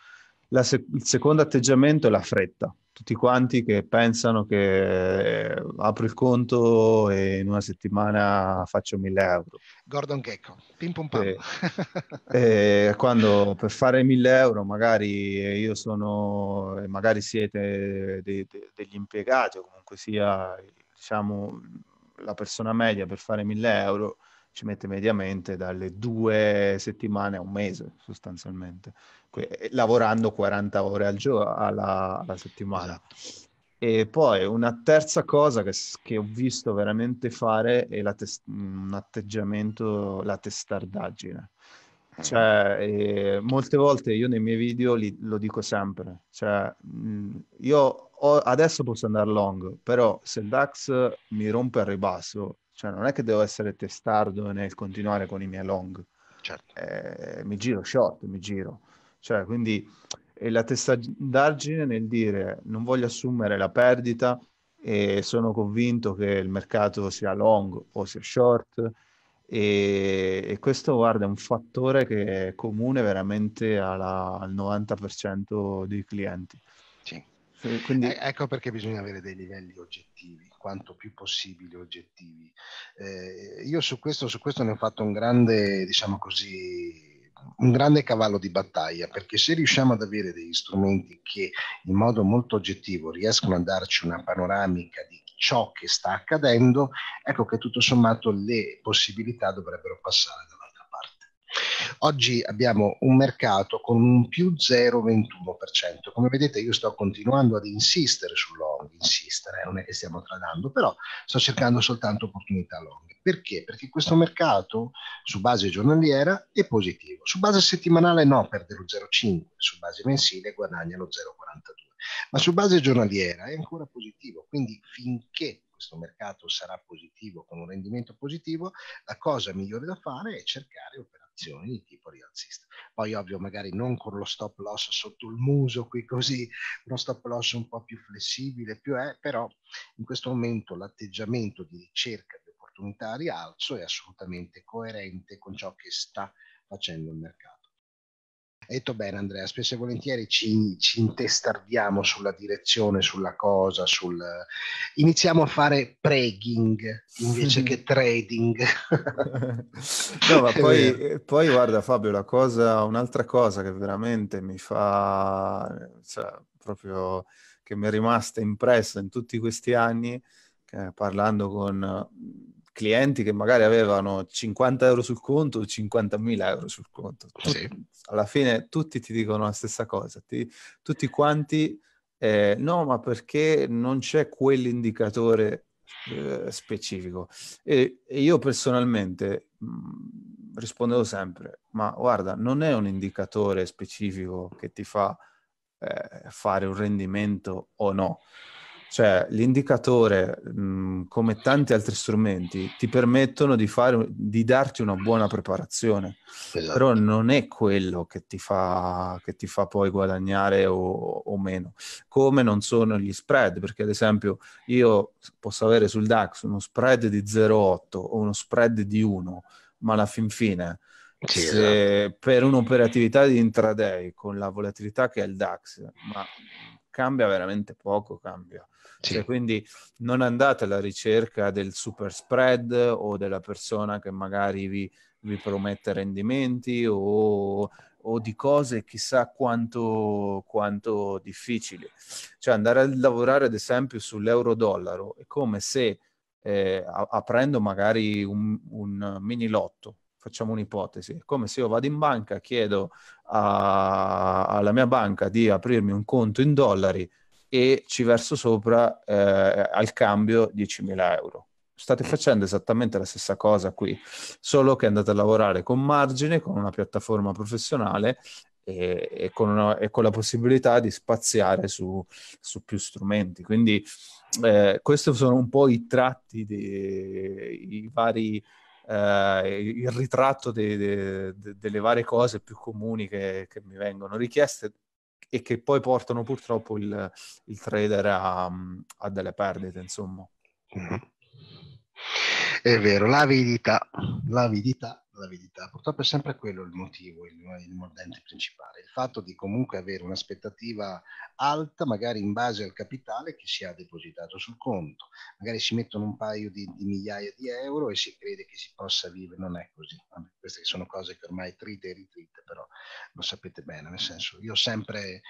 B: Se- il secondo atteggiamento è la fretta, tutti quanti che pensano che eh, apro il conto e in una settimana faccio 1000 euro.
A: Gordon Gecko,
B: pim pum pam. E, eh, e eh, quando per fare 1000 euro magari io sono, magari siete de, de, degli impiegati o comunque sia diciamo la persona media per fare 1000 euro ci mette mediamente dalle due settimane a un mese sostanzialmente, que- eh, lavorando 40 ore al giorno alla, alla settimana. Esatto. E poi una terza cosa che, che ho visto veramente fare è tes- un atteggiamento, la testardaggine. Eh. Cioè, eh, molte volte io nei miei video li, lo dico sempre, cioè, mh, io ho, adesso posso andare long, però se il DAX mi rompe il ribasso, cioè, non è che devo essere testardo nel continuare con i miei long. Certo. Eh, mi giro short, mi giro. Cioè, quindi è la testardaggine nel dire non voglio assumere la perdita e sono convinto che il mercato sia long o sia short e, e questo guarda è un fattore che è comune veramente alla, al 90% dei clienti. Sì.
A: Quindi... E- eh, ecco perché bisogna avere dei livelli oggettivi quanto più possibile oggettivi. Eh, io su questo, su questo ne ho fatto un grande, diciamo così, un grande cavallo di battaglia, perché se riusciamo ad avere degli strumenti che in modo molto oggettivo riescono a darci una panoramica di ciò che sta accadendo, ecco che tutto sommato le possibilità dovrebbero passare da Oggi abbiamo un mercato con un più 0,21%. Come vedete io sto continuando ad insistere sul long, insistere, non è che stiamo tradando, però sto cercando soltanto opportunità long. Perché? Perché questo mercato su base giornaliera è positivo, su base settimanale no, perde lo 0,5, su base mensile guadagna lo 0,42, ma su base giornaliera è ancora positivo, quindi finché questo mercato sarà positivo, con un rendimento positivo, la cosa migliore da fare è cercare operazioni azioni di tipo rialzista. Poi ovvio magari non con lo stop loss sotto il muso, qui così, uno stop loss un po' più flessibile, più è, però in questo momento l'atteggiamento di ricerca di opportunità a rialzo è assolutamente coerente con ciò che sta facendo il mercato. Hai detto bene Andrea, spesso e volentieri ci, ci intestardiamo sulla direzione, sulla cosa, sul... iniziamo a fare pregging invece sì. che trading. no, ma poi, eh,
B: poi, guarda Fabio, la cosa, un'altra cosa che veramente mi fa, cioè, proprio che mi è rimasta impressa in tutti questi anni, eh, parlando con clienti che magari avevano 50 euro sul conto o 50.000 euro sul conto. Tutti, eh sì. Alla fine tutti ti dicono la stessa cosa, ti, tutti quanti, eh, no, ma perché non c'è quell'indicatore eh, specifico? E, e, io personalmente mh, mm, rispondevo sempre, ma guarda, non è un indicatore specifico che ti fa eh, fare un rendimento o no cioè, l'indicatore, mh, mhmm, come tanti altri strumenti, ti permettono di, fare, di darti una buona preparazione, esatto. però non è quello che ti fa, che ti fa poi guadagnare o, o, meno. Come non sono gli spread, perché ad esempio io posso avere sul DAX uno spread di 0,8 o uno spread di 1, ma alla fin fine... Sì, se esatto. per un'operatività di intraday con la volatilità che è il DAX, ma cambia veramente poco, cambia. Sì. Cioè, quindi non andate alla ricerca del super spread o della persona che magari vi, vi promette rendimenti o, o, di cose chissà quanto, quanto difficili. Cioè andare a lavorare ad esempio sull'euro-dollaro è come se eh, aprendo magari un, un mini lotto facciamo un'ipotesi, come se io vado in banca, chiedo a, alla mia banca di aprirmi un conto in dollari e ci verso sopra eh, al cambio 10.000 euro. State mm. facendo esattamente la stessa cosa qui, solo che andate a lavorare con margine, con una piattaforma professionale e, e, con, una, e con, la possibilità di spaziare su, su più strumenti. Quindi eh, questi sono un po' i tratti, dei vari eh, il ritratto de, de, de, delle varie cose più comuni che, che, mi vengono richieste e che poi portano purtroppo il, il trader a, a, delle perdite, insomma.
A: È vero, l'avidità, l'avidità la verità. Purtroppo è sempre quello il motivo, il, il mordente principale, il fatto di comunque avere un'aspettativa alta, magari in base al capitale che si ha depositato sul conto. Magari si mettono un paio di, di migliaia di euro e si crede che si possa vivere, non è così. Vabbè, queste sono cose che ormai trite e ritrite, però lo sapete bene, nel senso, io ho sempre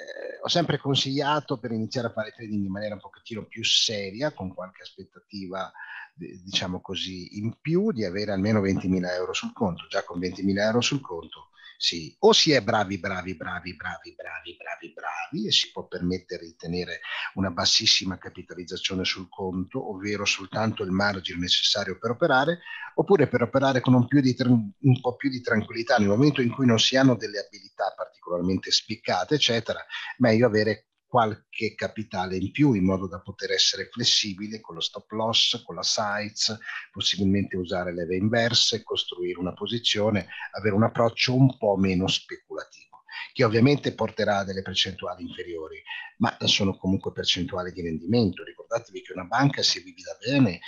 A: eh, ho sempre consigliato per iniziare a fare trading in maniera un pochettino più seria, con qualche aspettativa, diciamo così, in più, di avere almeno 20.000 euro sul conto. Già con 20.000 euro sul conto sì, o si è bravi, bravi, bravi, bravi, bravi, bravi, bravi e si può permettere di tenere una bassissima capitalizzazione sul conto, ovvero soltanto il margine necessario per operare, oppure per operare con un, tra- un po' più di tranquillità nel momento in cui non si hanno delle abilità particolarmente spiccate, eccetera, meglio avere qualche capitale in più in modo da poter essere flessibile con lo stop loss, con la size, possibilmente usare leve inverse, costruire una posizione, avere un approccio un po' meno speculativo, che ovviamente porterà a delle percentuali inferiori, ma sono comunque percentuali di rendimento. Ricordatevi che una banca se vi dà bene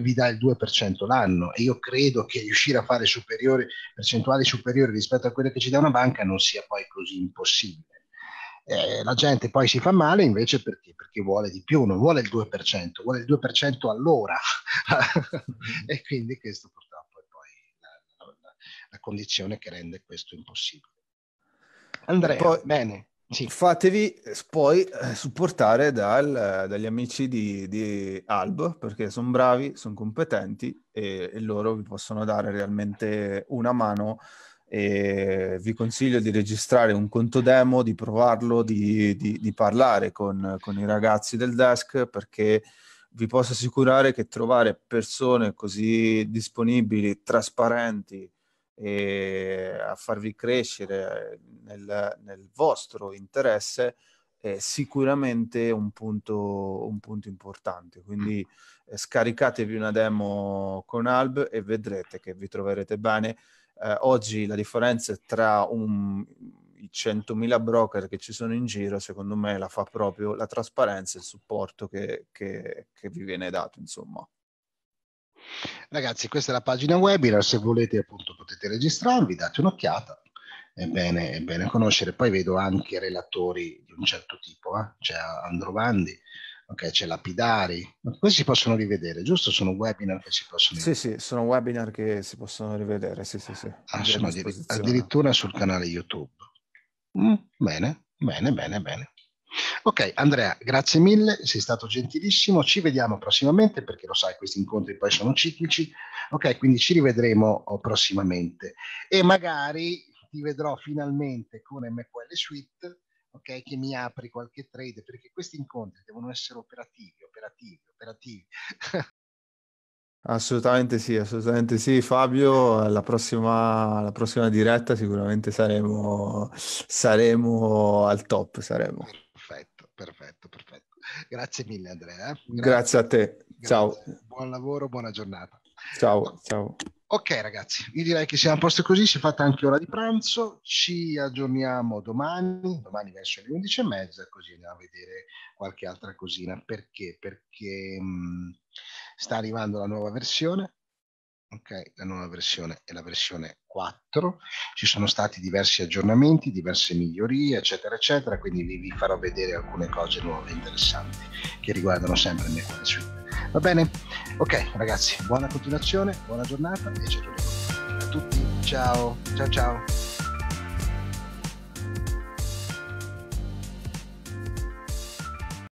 A: vi dà il 2% l'anno e io credo che riuscire a fare superiori, percentuali superiori rispetto a quelle che ci dà una banca non sia poi così impossibile eh, la gente poi si fa male invece perché, perché, vuole di più, non vuole il 2%, vuole il 2% all'ora. Mm. e quindi questo purtroppo è poi
B: la, la, la condizione che rende questo impossibile. Andrea, poi, bene. Sì. Fatevi eh, poi eh, supportare dal, eh, dagli amici di, di Alb perché sono bravi, sono competenti e, e loro vi possono dare realmente una mano e vi consiglio di registrare un conto demo, di provarlo, di, di, di parlare con, con, i ragazzi del desk perché vi posso assicurare che trovare persone così disponibili, trasparenti e a farvi crescere nel, nel vostro interesse è sicuramente un punto, un punto importante. Quindi eh, scaricatevi una demo con Alb e vedrete che vi troverete bene eh, oggi la differenza tra un, i 100.000 broker che ci sono in giro, secondo me la fa proprio la trasparenza e il supporto che, che, che vi viene dato, insomma.
A: Ragazzi, questa è la pagina webinar, se volete appunto potete registrarvi, date un'occhiata, è bene, è bene conoscere. Poi vedo anche relatori di un certo tipo, eh? c'è Androvandi, ok, c'è Lapidari, questi si possono rivedere, giusto? Sono webinar che si possono
B: rivedere. Sì, sì, sono webinar che si possono rivedere, sì, sì, sì. Ah, sono
A: addirittura sul canale YouTube. Mm, bene, bene, bene, bene. Ok, Andrea, grazie mille, sei stato gentilissimo, ci vediamo prossimamente perché lo sai, questi incontri poi sono ciclici, ok, quindi ci rivedremo oh, prossimamente e magari ti vedrò finalmente con MQL Suite ok? Che mi apri qualche trade, perché questi incontri devono essere operativi, operativi, operativi.
B: assolutamente sì, assolutamente sì. Fabio, la prossima, alla prossima diretta sicuramente saremo, saremo al top, saremo. Perfetto,
A: perfetto, perfetto. Grazie mille Andrea. Grazie, Grazie
B: a te. Grazie. Ciao.
A: Buon lavoro, buona giornata.
B: Ciao, ciao.
A: Ok ragazzi, io direi che siamo a posto così, si è fatta anche ora di pranzo, ci aggiorniamo domani, domani verso le 11.30, così andiamo a vedere qualche altra cosina. Perché? Perché mh, mm, sta arrivando la nuova versione, ok? La nuova versione è la versione 4, ci sono stati diversi aggiornamenti, diverse migliorie, eccetera, eccetera, quindi vi, vi farò vedere alcune cose nuove interessanti che riguardano sempre Mercury Suite. Va bene? Ok, ragazzi, buona continuazione, buona giornata e ci aggiorniamo. A tutti, ciao, ciao ciao.